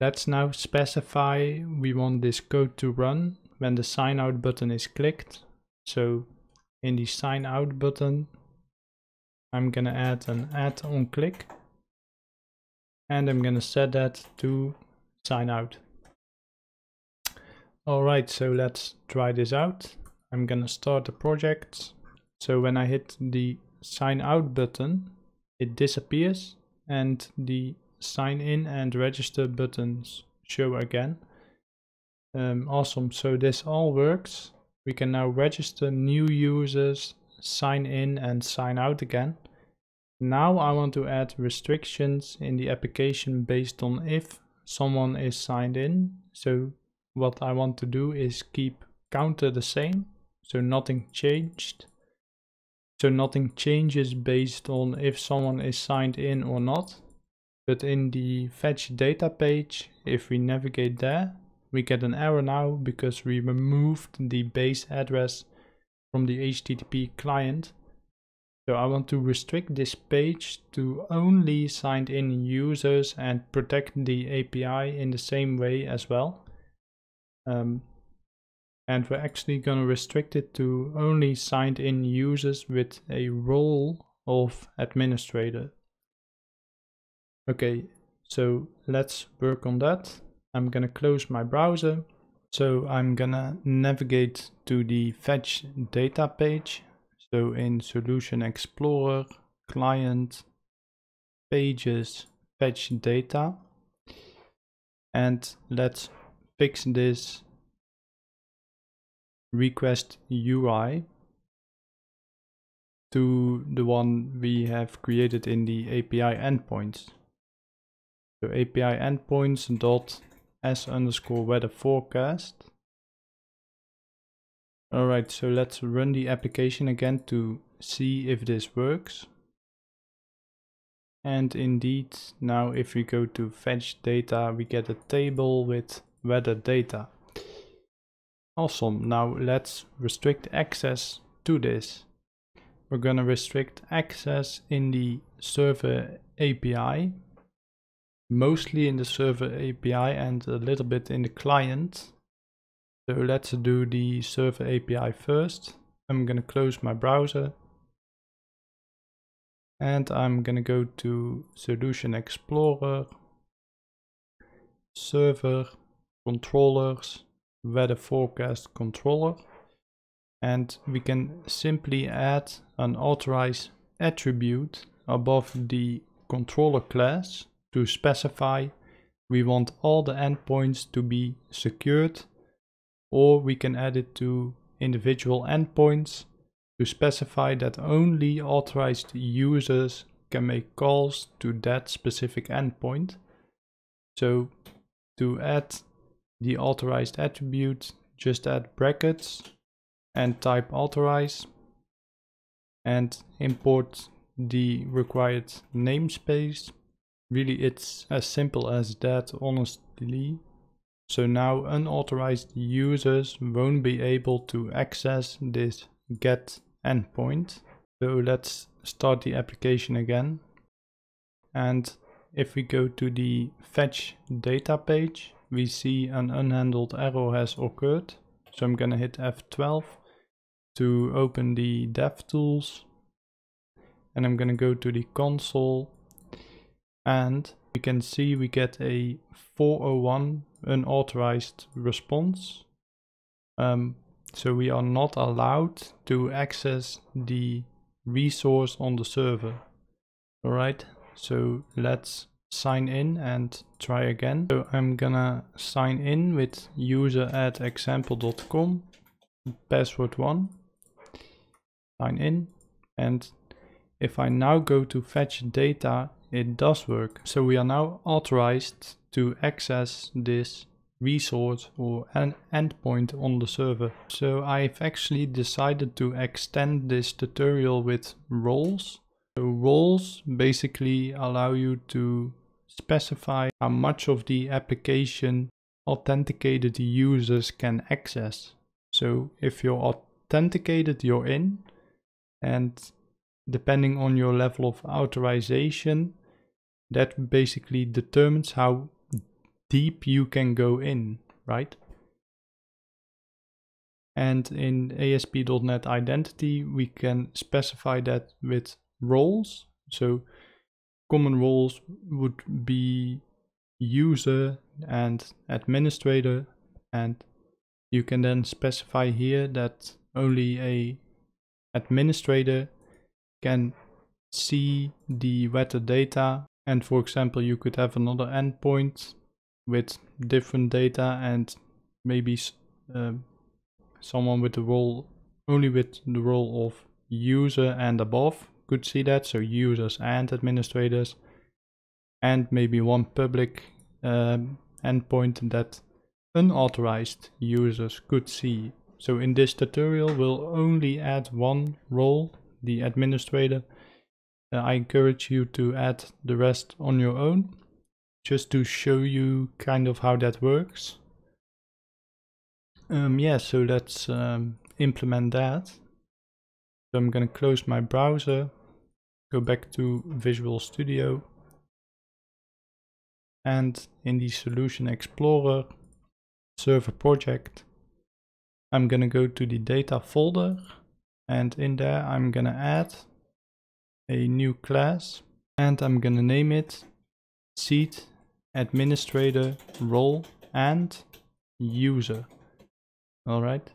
let's now specify we want this code to run when the sign out button is clicked. So in the sign out button, I'm gonna add an add on click and I'm gonna set that to sign out. Alright, so let's try this out. I'm gonna start the project. So when I hit the sign out button, it disappears and the sign in and register buttons show again. Um, awesome, so this all works. We can now register new users, sign in and sign out again. Now I want to add restrictions in the application based on if someone is signed in. So what I want to do is keep counter the same. So nothing changed. So nothing changes based on if someone is signed in or not. But in the fetch data page, if we navigate there, we get an error now because we removed the base address from the HTTP client. So I want to restrict this page to only signed in users and protect the API in the same way as well. Um, and we're actually going to restrict it to only signed in users with a role of administrator. Okay, so let's work on that. I'm going to close my browser. So I'm going to navigate to the fetch data page so in Solution Explorer, Client, Pages, Fetch Data. And let's fix this request UI to the one we have created in the API endpoints. So API endpoints dot s underscore weather forecast all right, so let's run the application again to see if this works. And indeed, now if we go to fetch data, we get a table with weather data. Awesome, now let's restrict access to this. We're gonna restrict access in the server API, mostly in the server API and a little bit in the client. So let's do the server API first. I'm going to close my browser. And I'm going to go to Solution Explorer, Server, Controllers, Weather Forecast Controller. And we can simply add an authorize attribute above the controller class to specify we want all the endpoints to be secured or we can add it to individual endpoints to specify that only authorized users can make calls to that specific endpoint. So to add the authorized attribute, just add brackets and type authorize and import the required namespace. Really, it's as simple as that, honestly. So now unauthorized users won't be able to access this get endpoint. So let's start the application again. And if we go to the fetch data page, we see an unhandled error has occurred. So I'm gonna hit F12 to open the dev tools, And I'm gonna go to the console and we can see we get a 401 unauthorized response. Um, so we are not allowed to access the resource on the server. All right, so let's sign in and try again. So I'm gonna sign in with user at example.com, password one, sign in. And if I now go to fetch data, it does work. So we are now authorized to access this resource or an endpoint on the server. So I've actually decided to extend this tutorial with roles. So roles basically allow you to specify how much of the application authenticated users can access. So if you're authenticated, you're in. And depending on your level of authorization, that basically determines how deep you can go in, right? And in ASP.NET Identity, we can specify that with roles. So common roles would be user and administrator. And you can then specify here that only a administrator can see the weather data. And for example, you could have another endpoint with different data and maybe uh, someone with the role only with the role of user and above could see that so users and administrators and maybe one public um, endpoint that unauthorized users could see so in this tutorial we'll only add one role the administrator uh, I encourage you to add the rest on your own just to show you kind of how that works. Um, yeah, so let's um, implement that. So I'm going to close my browser, go back to Visual Studio. And in the Solution Explorer, Server Project, I'm going to go to the data folder. And in there, I'm going to add a new class. And I'm going to name it Seed administrator role and user. All right.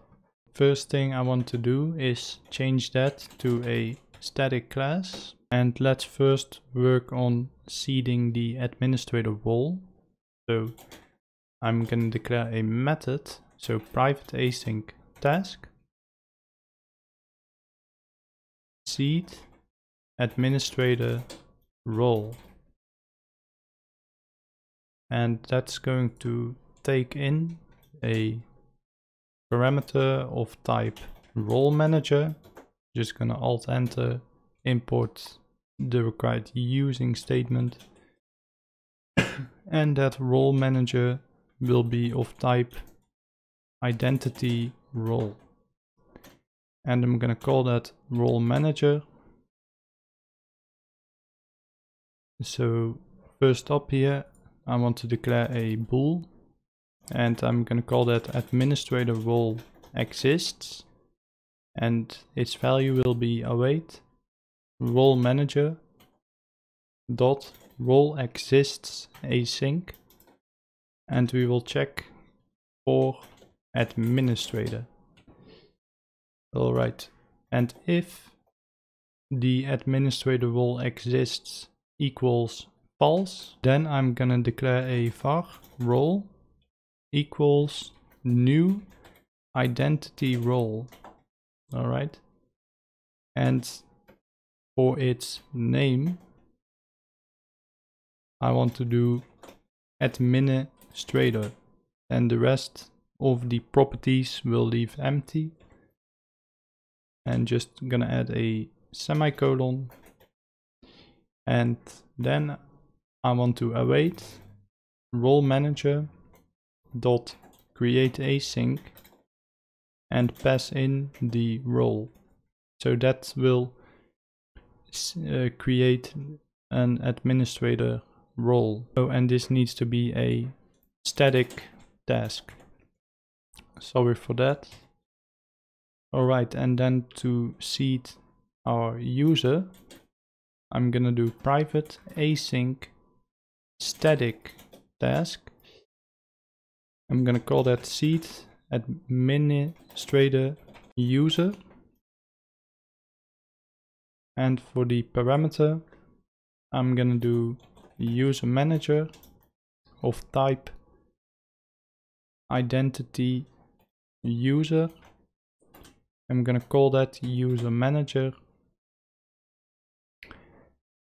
First thing I want to do is change that to a static class. And let's first work on seeding the administrator role. So I'm going to declare a method. So private async task. Seed administrator role and that's going to take in a parameter of type role manager just gonna alt enter import the required using statement and that role manager will be of type identity role and I'm gonna call that role manager so first up here I want to declare a bool and I'm gonna call that administrator role exists and its value will be await role manager dot role exists async and we will check for administrator all right and if the administrator role exists equals false. Then I'm gonna declare a var role equals new identity role. All right. And for its name, I want to do administrator and the rest of the properties will leave empty and just gonna add a semicolon and then I want to await role manager dot create async and pass in the role. So that will uh, create an administrator role. Oh, and this needs to be a static task. Sorry for that. Alright, and then to seed our user, I'm gonna do private async static task. I'm gonna call that seed administrator user. And for the parameter, I'm gonna do user manager of type identity user. I'm gonna call that user manager.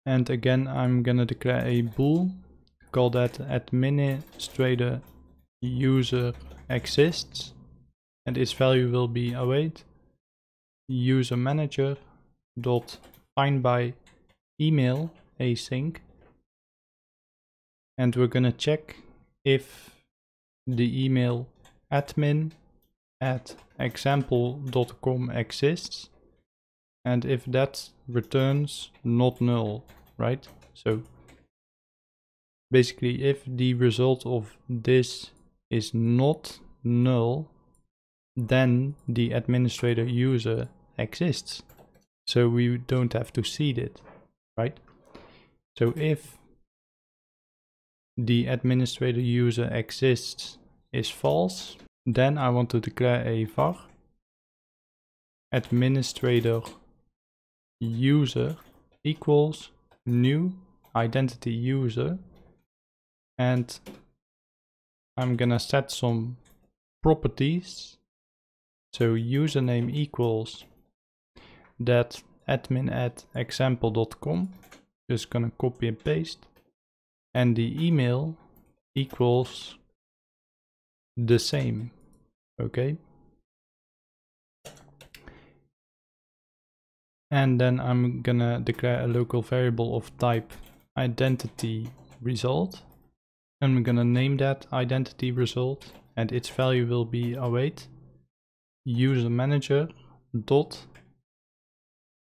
And again, I'm gonna declare a bool call that administrator user exists and its value will be await user manager dot find by email async and we're gonna check if the email admin at example.com exists and if that returns not null right so basically if the result of this is not null, then the administrator user exists. So we don't have to seed it, right? So if the administrator user exists is false, then I want to declare a var administrator user equals new identity user and I'm gonna set some properties so username equals that admin at example.com just gonna copy and paste and the email equals the same okay and then I'm gonna declare a local variable of type identity result I'm gonna name that identity result and its value will be await oh, user manager dot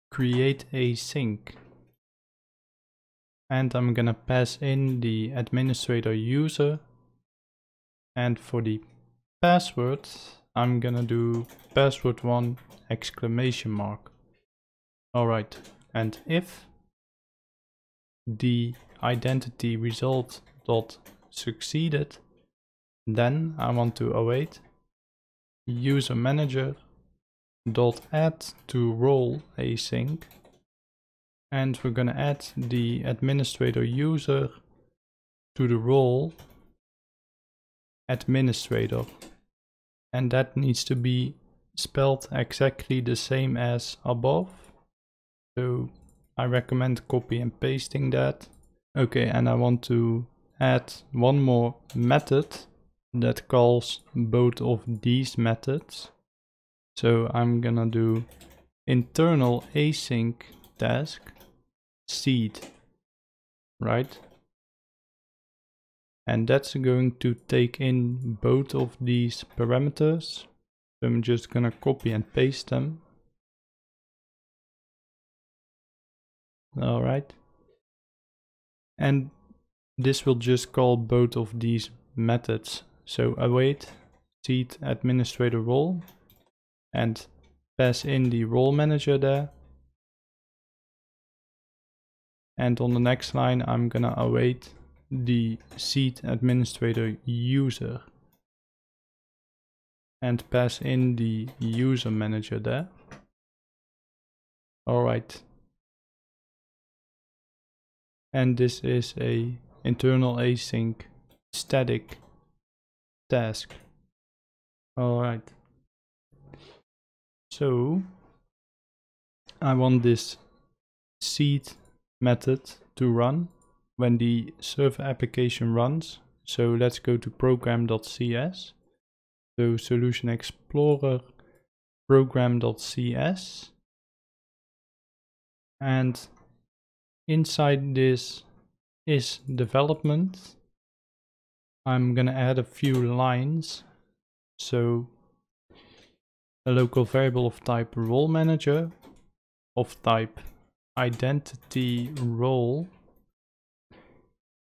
create async, and I'm gonna pass in the administrator user and for the password I'm gonna do password one exclamation mark alright and if the identity result dot succeeded. Then I want to await user manager dot add to role async and we're gonna add the administrator user to the role administrator and that needs to be spelled exactly the same as above so I recommend copy and pasting that okay and I want to add one more method that calls both of these methods. So I'm gonna do internal async task seed, right? And that's going to take in both of these parameters. So I'm just gonna copy and paste them. All right. And this will just call both of these methods. So await seed administrator role and pass in the role manager there. And on the next line, I'm gonna await the seed administrator user and pass in the user manager there. All right. And this is a internal async static task all right so I want this seed method to run when the server application runs so let's go to program.cs so solution explorer program.cs and inside this is development. I'm gonna add a few lines. So a local variable of type role manager of type identity role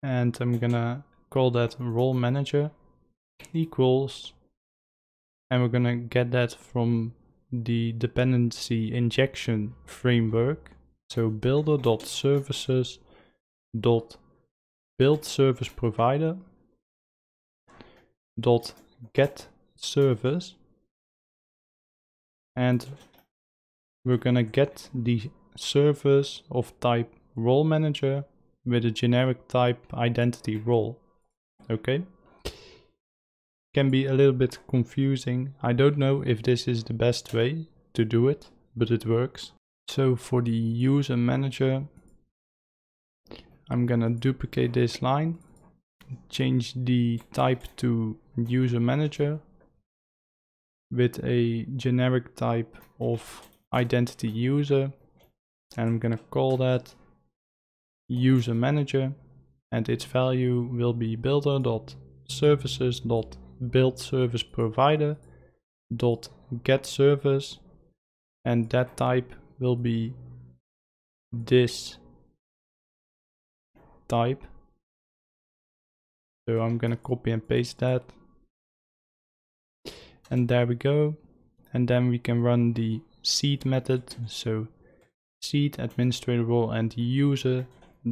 and I'm gonna call that role manager equals and we're gonna get that from the dependency injection framework so builder dot services dot build service provider dot get service and we're gonna get the service of type role manager with a generic type identity role okay can be a little bit confusing i don't know if this is the best way to do it but it works so for the user manager I'm gonna duplicate this line, change the type to user manager with a generic type of identity user and I'm gonna call that user manager and its value will be builder.services.buildServiceProvider.getService dot get service and that type will be this type. So I'm gonna copy and paste that. And there we go. And then we can run the seed method. So seed administrator role and user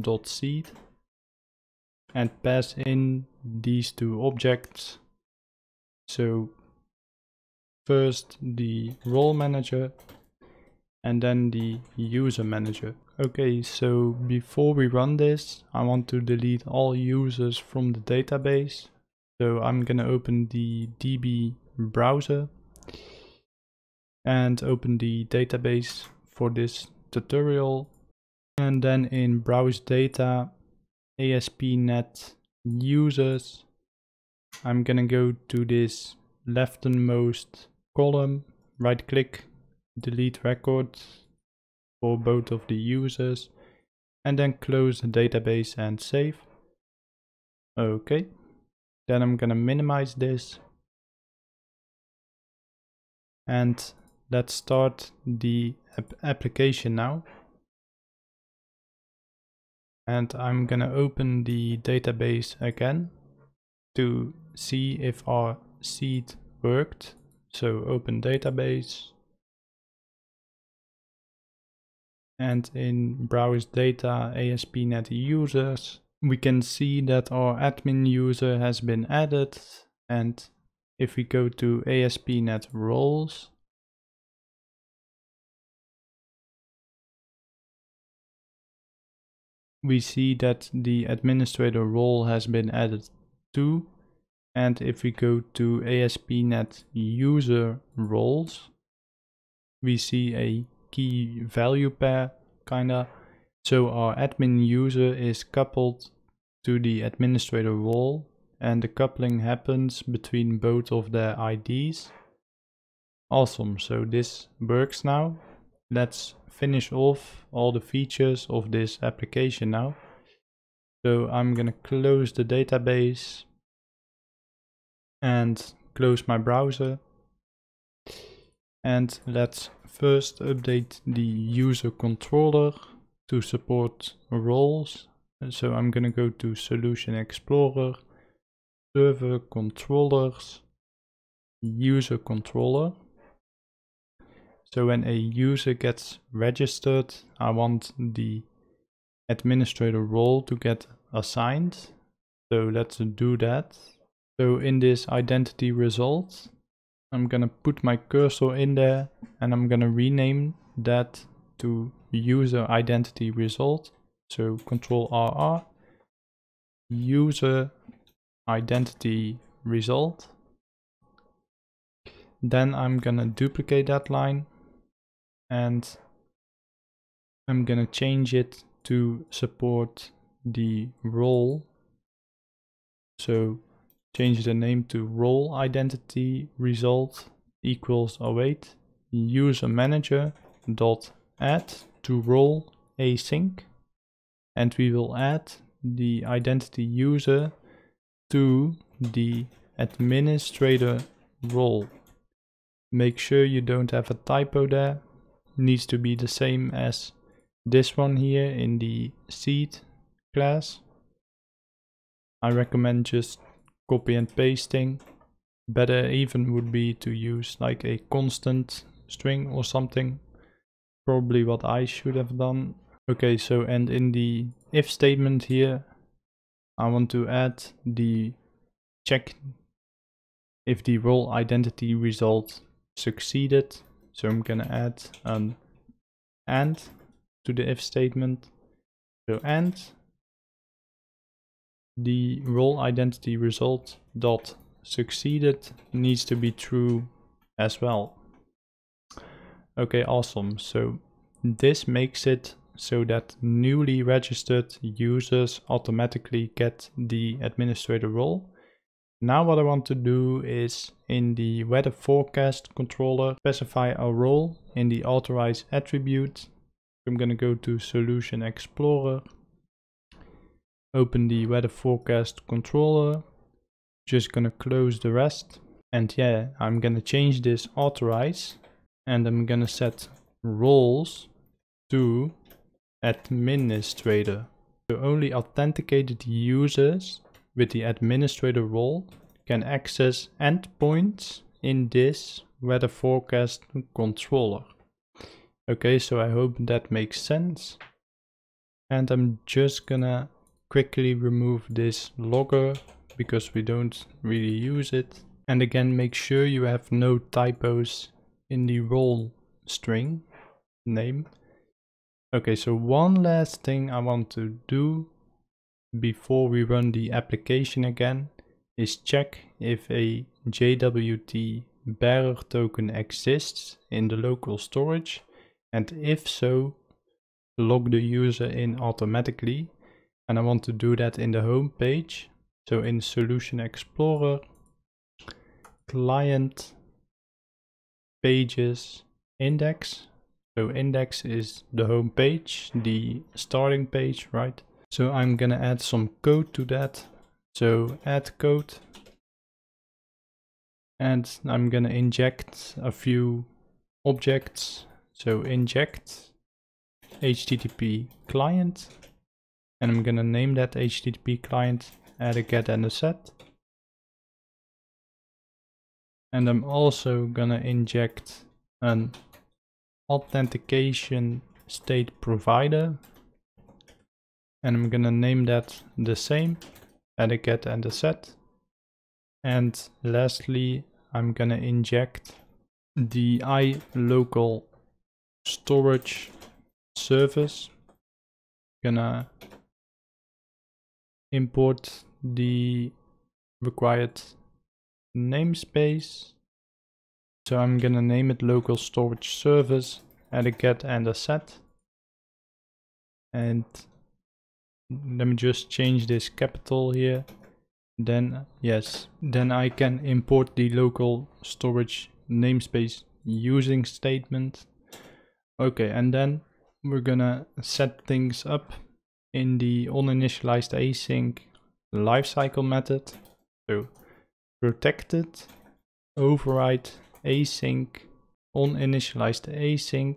dot seed and pass in these two objects. So first the role manager and then the user manager. Okay, so before we run this, I want to delete all users from the database. So I'm gonna open the DB browser and open the database for this tutorial. And then in browse data, ASP.NET users, I'm gonna go to this leftmost column, right click delete records for both of the users and then close the database and save. Okay, then I'm gonna minimize this and let's start the ap application now. And I'm gonna open the database again to see if our seed worked. So open database and in browse data ASP.NET users, we can see that our admin user has been added. And if we go to ASP.NET roles, we see that the administrator role has been added too. And if we go to ASP.NET user roles, we see a key value pair, kinda. So our admin user is coupled to the administrator role and the coupling happens between both of their IDs. Awesome, so this works now. Let's finish off all the features of this application now. So I'm gonna close the database and close my browser and let's First update the user controller to support roles. so I'm going to go to Solution Explorer, Server Controllers, User Controller. So when a user gets registered, I want the administrator role to get assigned. So let's do that. So in this identity result, I'm gonna put my cursor in there and I'm gonna rename that to user identity result. So control RR, user identity result. Then I'm gonna duplicate that line and I'm gonna change it to support the role. So change the name to role identity result equals await user manager dot add to role async and we will add the identity user to the administrator role make sure you don't have a typo there needs to be the same as this one here in the seed class I recommend just copy and pasting. Better even would be to use like a constant string or something. Probably what I should have done. Okay, so and in the if statement here, I want to add the check if the role identity result succeeded. So I'm gonna add an and to the if statement. So and the role identity result dot succeeded needs to be true as well. Okay, awesome. So this makes it so that newly registered users automatically get the administrator role. Now what I want to do is in the weather forecast controller, specify a role in the authorize attribute. I'm going to go to solution explorer open the weather forecast controller just gonna close the rest and yeah I'm gonna change this authorize and I'm gonna set roles to administrator so only authenticated users with the administrator role can access endpoints in this weather forecast controller okay so I hope that makes sense and I'm just gonna quickly remove this logger because we don't really use it. And again, make sure you have no typos in the role string name. Okay, so one last thing I want to do before we run the application again is check if a JWT bearer token exists in the local storage and if so, log the user in automatically and I want to do that in the home page. So in Solution Explorer, Client, Pages, Index. So index is the home page, the starting page, right? So I'm gonna add some code to that. So add code. And I'm gonna inject a few objects. So inject HTTP client and I'm gonna name that HTTP client add a get and a set. And I'm also gonna inject an authentication state provider. And I'm gonna name that the same, add a get and a set. And lastly, I'm gonna inject the iLocal storage service. Gonna import the required namespace. So I'm gonna name it local storage service and a get and a set. And let me just change this capital here. Then yes, then I can import the local storage namespace using statement. Okay, and then we're gonna set things up in the uninitialized async lifecycle method. So protected override async uninitialized async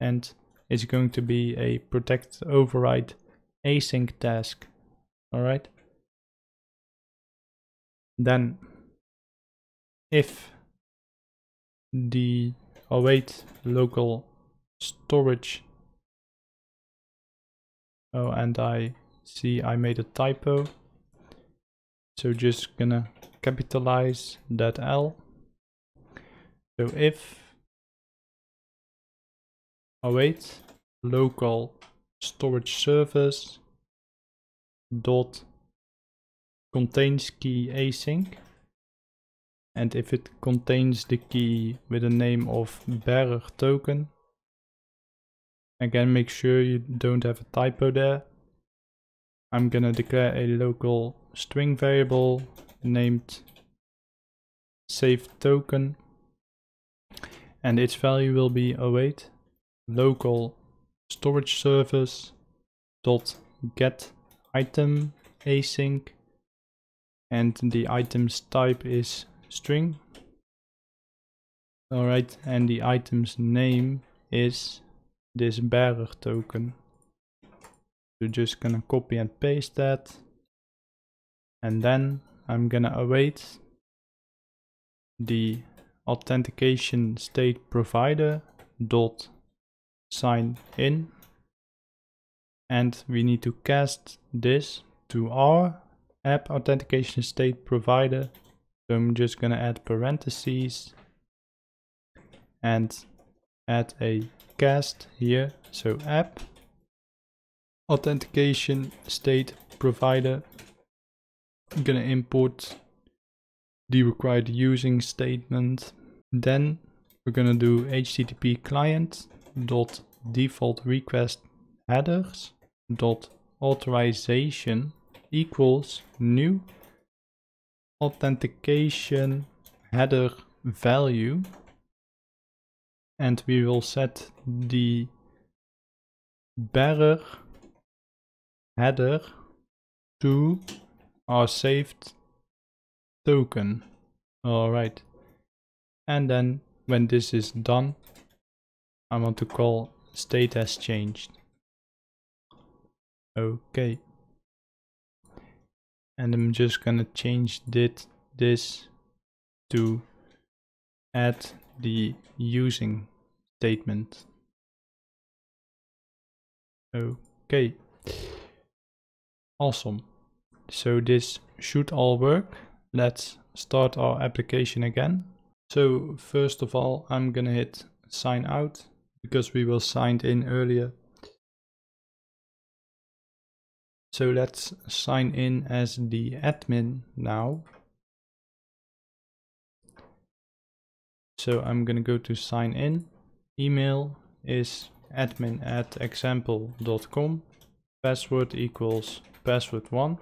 and it's going to be a protect override async task. All right. Then if the await oh local storage Oh, and I see I made a typo. So just gonna capitalize that L. So if, oh wait, local storage service dot contains key async. And if it contains the key with a name of bearer token, Again, make sure you don't have a typo there. I'm gonna declare a local string variable named save token and its value will be await local storage service dot get item async and the item's type is string all right and the item's name is this bearer token. we are just gonna copy and paste that. And then I'm gonna await the authentication state provider dot sign in and we need to cast this to our app authentication state provider so I'm just gonna add parentheses and add a cast here so app authentication state provider I'm gonna import the required using statement then we're gonna do http client dot default request headers dot authorization equals new authentication header value and we will set the bearer header to our saved token all right and then when this is done i want to call state has changed okay and i'm just gonna change did this to add the using statement. Okay, awesome. So this should all work. Let's start our application again. So first of all, I'm gonna hit sign out because we were signed in earlier. So let's sign in as the admin now. So I'm going to go to sign in. Email is admin at example.com. Password equals password one.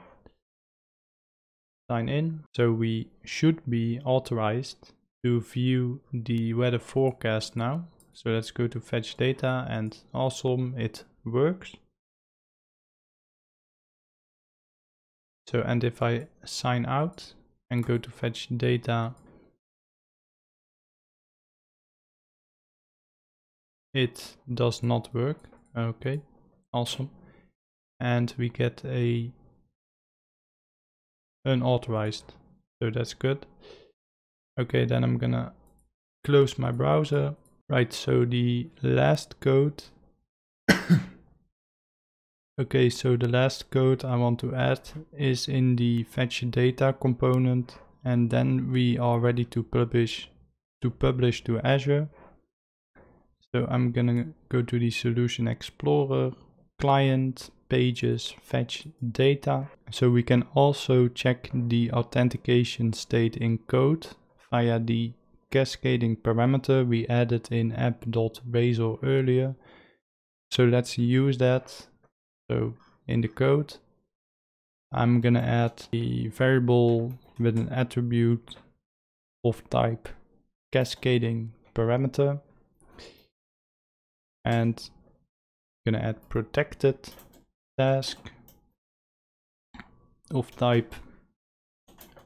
Sign in. So we should be authorized to view the weather forecast now. So let's go to fetch data and awesome, it works. So, and if I sign out and go to fetch data it does not work. Okay, awesome. And we get a unauthorized, so that's good. Okay, then I'm gonna close my browser. Right, so the last code. okay, so the last code I want to add is in the fetch data component and then we are ready to publish to publish to Azure. So I'm gonna go to the Solution Explorer, Client, Pages, Fetch Data. So we can also check the authentication state in code via the cascading parameter we added in app.bazel earlier. So let's use that. So in the code, I'm gonna add the variable with an attribute of type cascading parameter and I'm gonna add protected task of type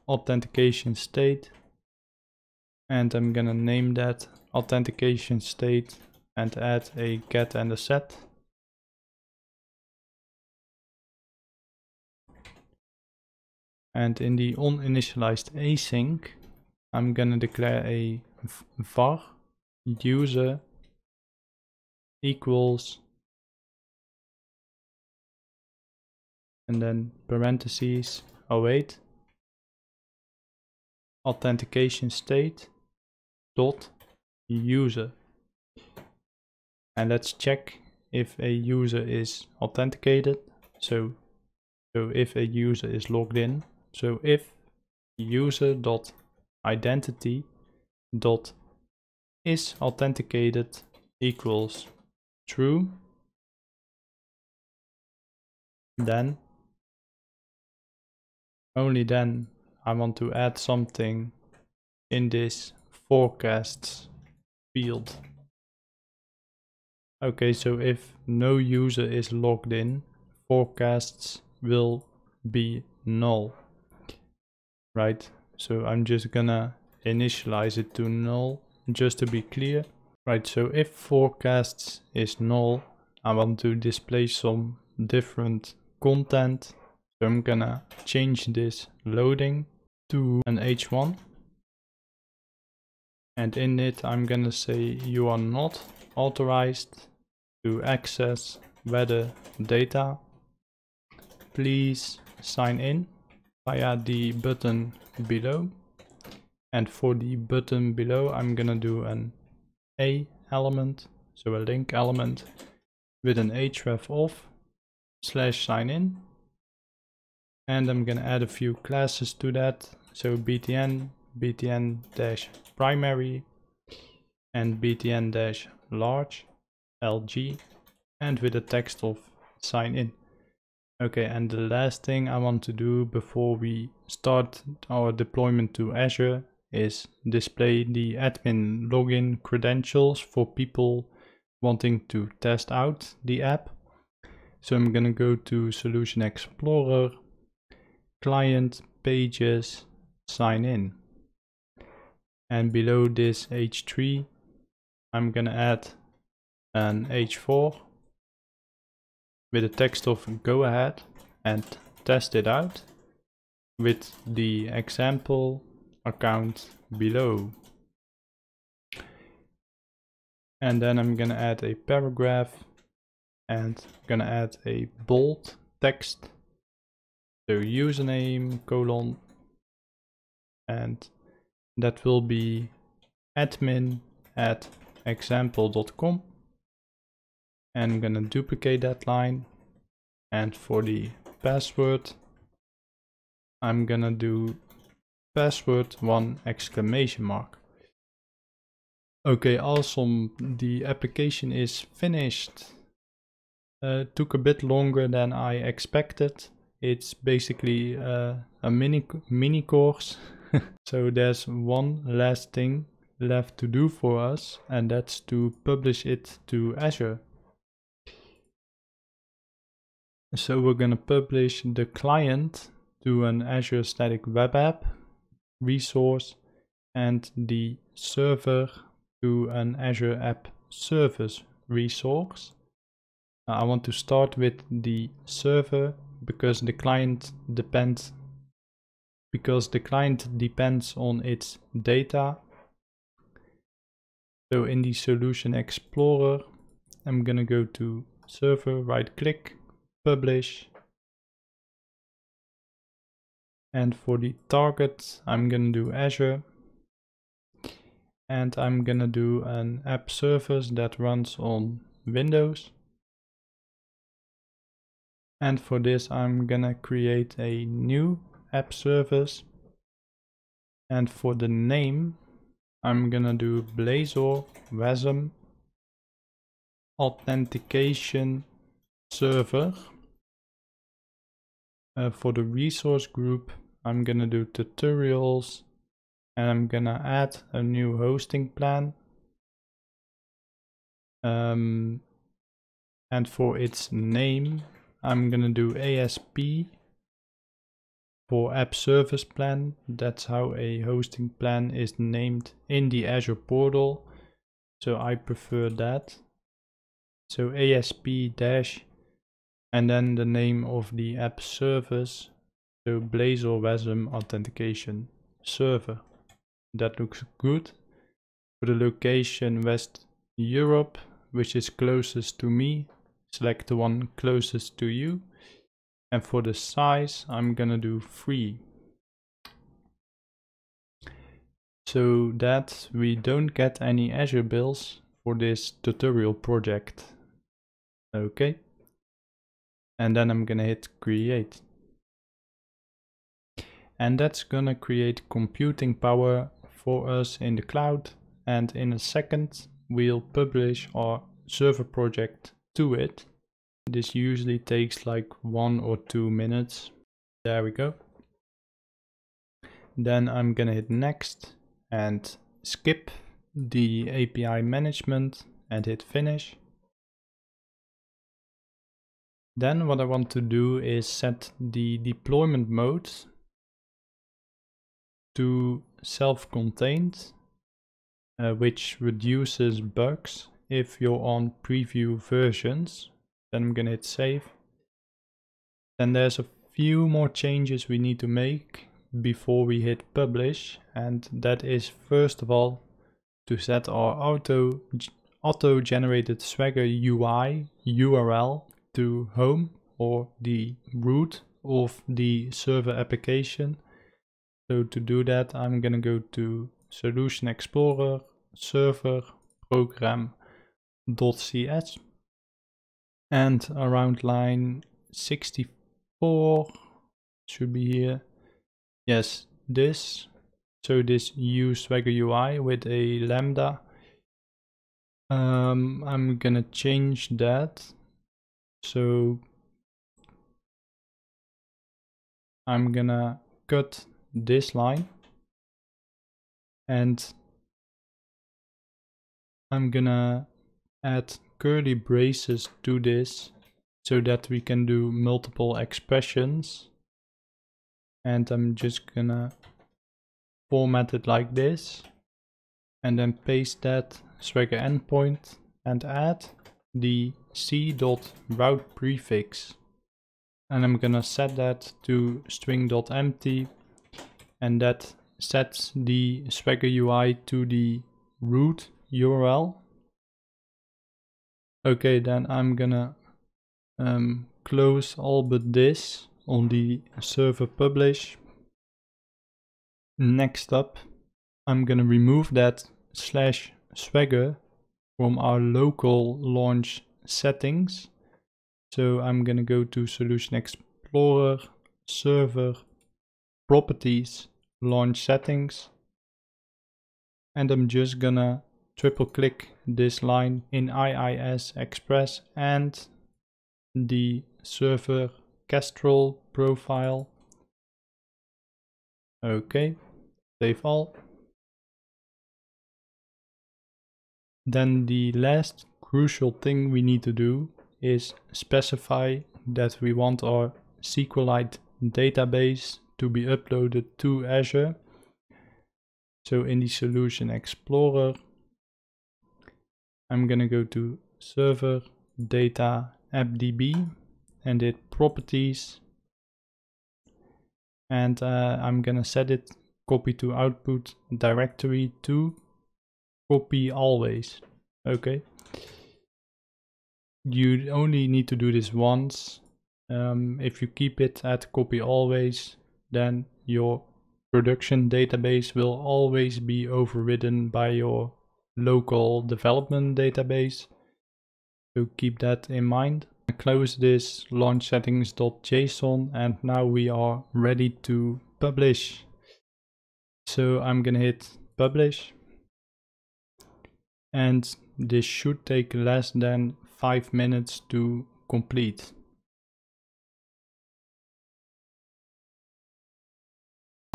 authentication state and I'm gonna name that authentication state and add a get and a set and in the uninitialized async I'm gonna declare a var user equals and then parentheses oh wait authentication state dot user and let's check if a user is authenticated so so if a user is logged in so if user dot identity dot is authenticated equals true. Then, only then I want to add something in this forecasts field. Okay, so if no user is logged in, forecasts will be null, right? So I'm just gonna initialize it to null just to be clear Right, so if forecasts is null, I want to display some different content. So I'm gonna change this loading to an H1. And in it, I'm gonna say you are not authorized to access weather data. Please sign in via the button below. And for the button below, I'm gonna do an a element, so a link element with an href of slash sign in. And I'm gonna add a few classes to that. So btn, btn dash primary and btn dash large lg and with a text of sign in. Okay, and the last thing I want to do before we start our deployment to Azure is display the admin login credentials for people wanting to test out the app. So I'm gonna go to Solution Explorer, Client, Pages, Sign In. And below this H3, I'm gonna add an H4 with a text of go ahead and test it out with the example account below. And then I'm gonna add a paragraph and I'm gonna add a bold text. So username colon and that will be admin at example.com and I'm gonna duplicate that line and for the password I'm gonna do password one exclamation mark. Okay, awesome. The application is finished. Uh, took a bit longer than I expected. It's basically uh, a mini mini course. so there's one last thing left to do for us and that's to publish it to Azure. So we're gonna publish the client to an Azure Static Web App resource and the server to an Azure App Service resource. Now I want to start with the server because the client depends because the client depends on its data. So in the solution explorer, I'm gonna go to server, right click, publish, and for the target, I'm gonna do Azure. And I'm gonna do an app service that runs on Windows. And for this, I'm gonna create a new app service. And for the name, I'm gonna do Blazor WASM authentication server uh, for the resource group I'm gonna do tutorials and I'm gonna add a new hosting plan. Um, and for its name, I'm gonna do ASP for app service plan. That's how a hosting plan is named in the Azure portal. So I prefer that. So ASP dash and then the name of the app service so Blazor WASM authentication server. That looks good. For the location West Europe, which is closest to me, select the one closest to you. And for the size, I'm gonna do 3. So that we don't get any Azure bills for this tutorial project. Okay. And then I'm gonna hit create and that's gonna create computing power for us in the cloud and in a second we'll publish our server project to it. This usually takes like one or two minutes. There we go. Then I'm gonna hit next and skip the API management and hit finish. Then what I want to do is set the deployment mode to self-contained, uh, which reduces bugs if you're on preview versions. Then I'm gonna hit save. Then there's a few more changes we need to make before we hit publish and that is first of all to set our auto auto generated swagger UI URL to home or the root of the server application so to do that, I'm gonna go to Solution Explorer, Server, Program.cs. And around line 64 should be here. Yes, this. So this use Swagger UI with a lambda. Um, I'm gonna change that. So I'm gonna cut this line and I'm gonna add curly braces to this so that we can do multiple expressions and I'm just gonna format it like this and then paste that swagger endpoint and add the c dot route prefix and I'm gonna set that to string dot empty and that sets the Swagger UI to the root URL. Okay, then I'm gonna um, close all but this on the server publish. Next up, I'm gonna remove that slash swagger from our local launch settings. So I'm gonna go to Solution Explorer, Server, properties, launch settings. And I'm just gonna triple click this line in IIS Express and the server Kestrel profile. Okay, save all. Then the last crucial thing we need to do is specify that we want our SQLite database to be uploaded to Azure. So in the Solution Explorer, I'm going to go to Server, Data, AppDB and hit Properties. And uh, I'm going to set it copy to output directory to copy always. Okay. You only need to do this once. Um, if you keep it at copy always, then your production database will always be overridden by your local development database. So keep that in mind. Close this launch settings.json and now we are ready to publish. So I'm gonna hit publish and this should take less than five minutes to complete.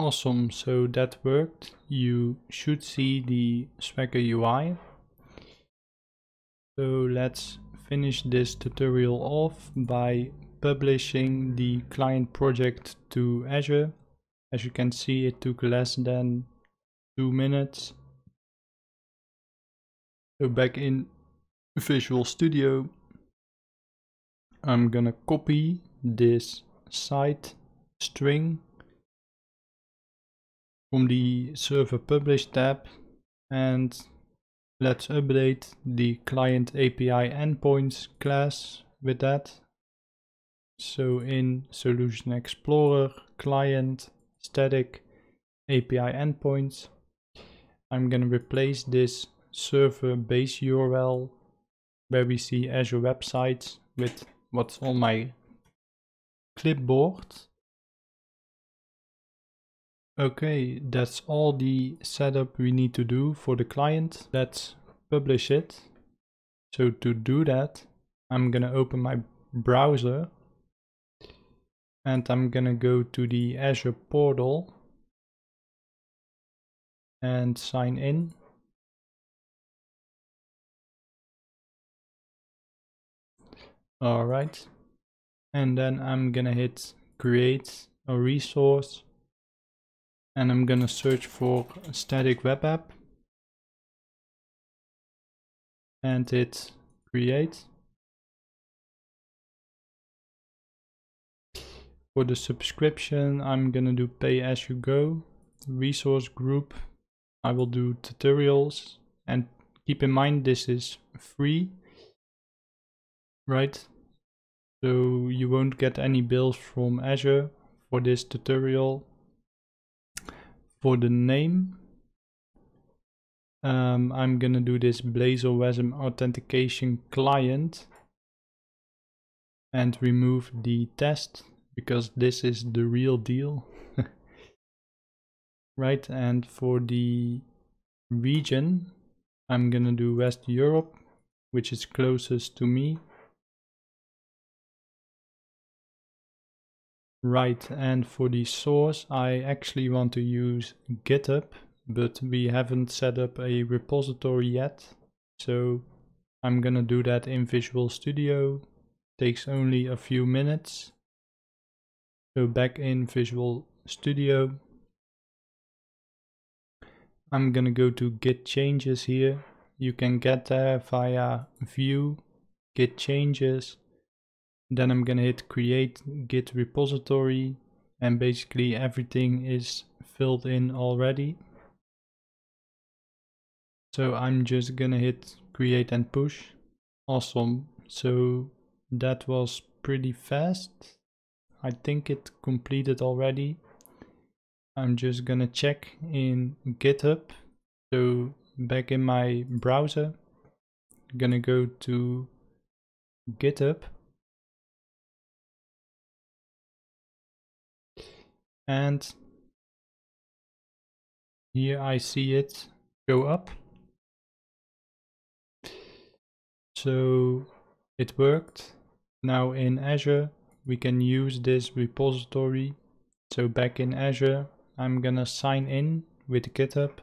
Awesome, so that worked. You should see the Swagger UI. So let's finish this tutorial off by publishing the client project to Azure. As you can see, it took less than two minutes. So back in Visual Studio, I'm gonna copy this site string from the server publish tab and let's update the client API endpoints class with that. So in Solution Explorer, client, static, API endpoints, I'm going to replace this server base URL where we see Azure websites with what's on my clipboard Okay, that's all the setup we need to do for the client. Let's publish it. So to do that, I'm gonna open my browser and I'm gonna go to the Azure portal and sign in. All right, and then I'm gonna hit create a resource and I'm gonna search for static web app and hit create for the subscription I'm gonna do pay as you go resource group I will do tutorials and keep in mind this is free right so you won't get any bills from Azure for this tutorial for the name um, I'm gonna do this Blazor WASM authentication client and remove the test because this is the real deal right and for the region I'm gonna do West Europe which is closest to me Right, and for the source, I actually want to use GitHub, but we haven't set up a repository yet. So I'm gonna do that in Visual Studio. Takes only a few minutes. So back in Visual Studio. I'm gonna go to git changes here. You can get there via view, git changes, then I'm gonna hit create git repository and basically everything is filled in already. So I'm just gonna hit create and push. Awesome. So that was pretty fast. I think it completed already. I'm just gonna check in GitHub. So back in my browser, I'm gonna go to GitHub and here I see it go up. So it worked. Now in Azure we can use this repository. So back in Azure I'm gonna sign in with GitHub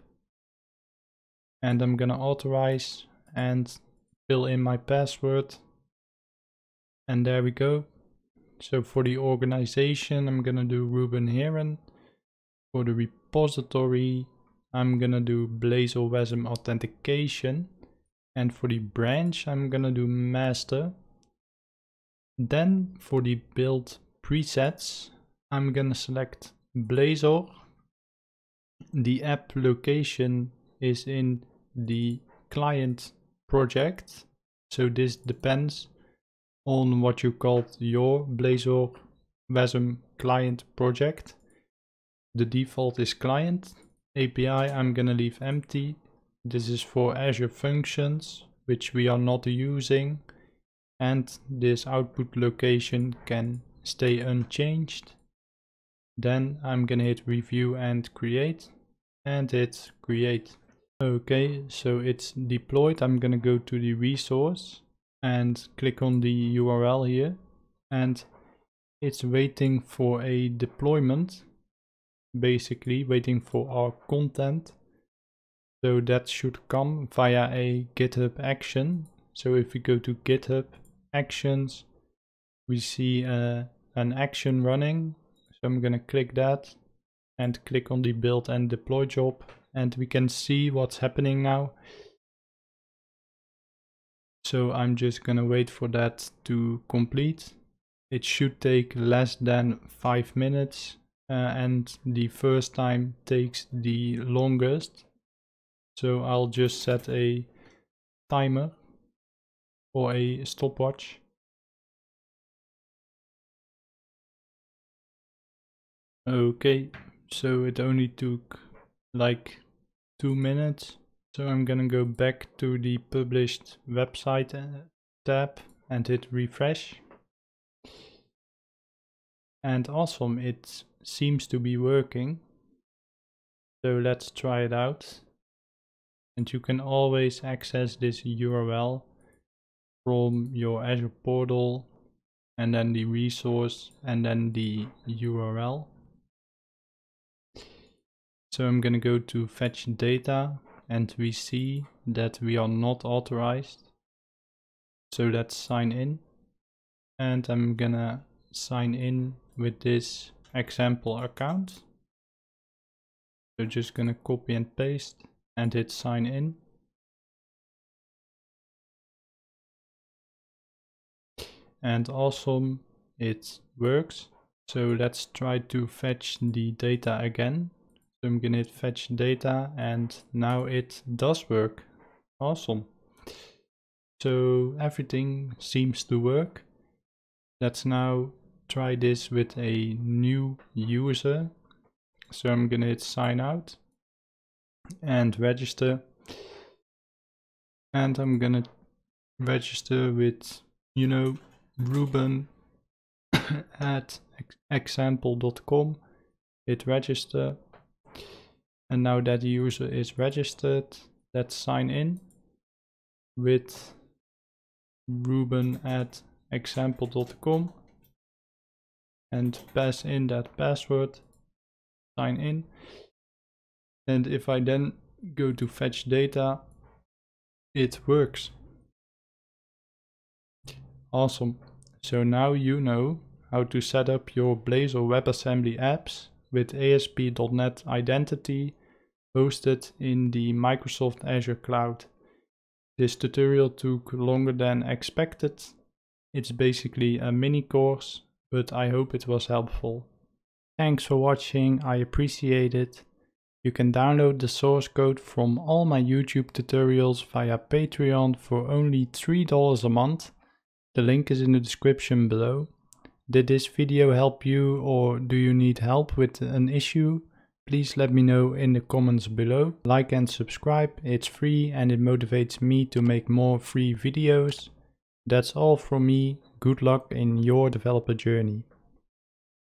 and I'm gonna authorize and fill in my password and there we go so for the organization, I'm gonna do Ruben Heron. For the repository, I'm gonna do Blazor wasm authentication. And for the branch, I'm gonna do master. Then for the build presets, I'm gonna select Blazor. The app location is in the client project. So this depends on what you called your Blazor WASM client project. The default is client. API I'm gonna leave empty. This is for Azure Functions, which we are not using. And this output location can stay unchanged. Then I'm gonna hit review and create and hit create. Okay, so it's deployed. I'm gonna go to the resource and click on the URL here and it's waiting for a deployment basically waiting for our content so that should come via a github action so if we go to github actions we see uh, an action running so I'm gonna click that and click on the build and deploy job and we can see what's happening now so I'm just gonna wait for that to complete. It should take less than five minutes uh, and the first time takes the longest. So I'll just set a timer or a stopwatch. Okay, so it only took like two minutes. So I'm gonna go back to the published website uh, tab and hit refresh. And awesome, it seems to be working. So let's try it out. And you can always access this URL from your Azure portal and then the resource and then the URL. So I'm gonna go to fetch data and we see that we are not authorized. So let's sign in and I'm gonna sign in with this example account. So just gonna copy and paste and hit sign in. And awesome, it works. So let's try to fetch the data again. So I'm gonna hit fetch data and now it does work. Awesome. So everything seems to work. Let's now try this with a new user. So I'm gonna hit sign out and register. And I'm gonna register with, you know, Ruben at example.com. Hit register and now that the user is registered, let's sign in with ruben at example.com and pass in that password, sign in. And if I then go to fetch data, it works. Awesome. So now you know how to set up your Blazor WebAssembly apps with ASP.NET Identity hosted in the Microsoft Azure cloud. This tutorial took longer than expected. It's basically a mini course, but I hope it was helpful. Thanks for watching, I appreciate it. You can download the source code from all my YouTube tutorials via Patreon for only $3 a month. The link is in the description below. Did this video help you or do you need help with an issue? Please let me know in the comments below. Like and subscribe, it's free and it motivates me to make more free videos. That's all from me, good luck in your developer journey.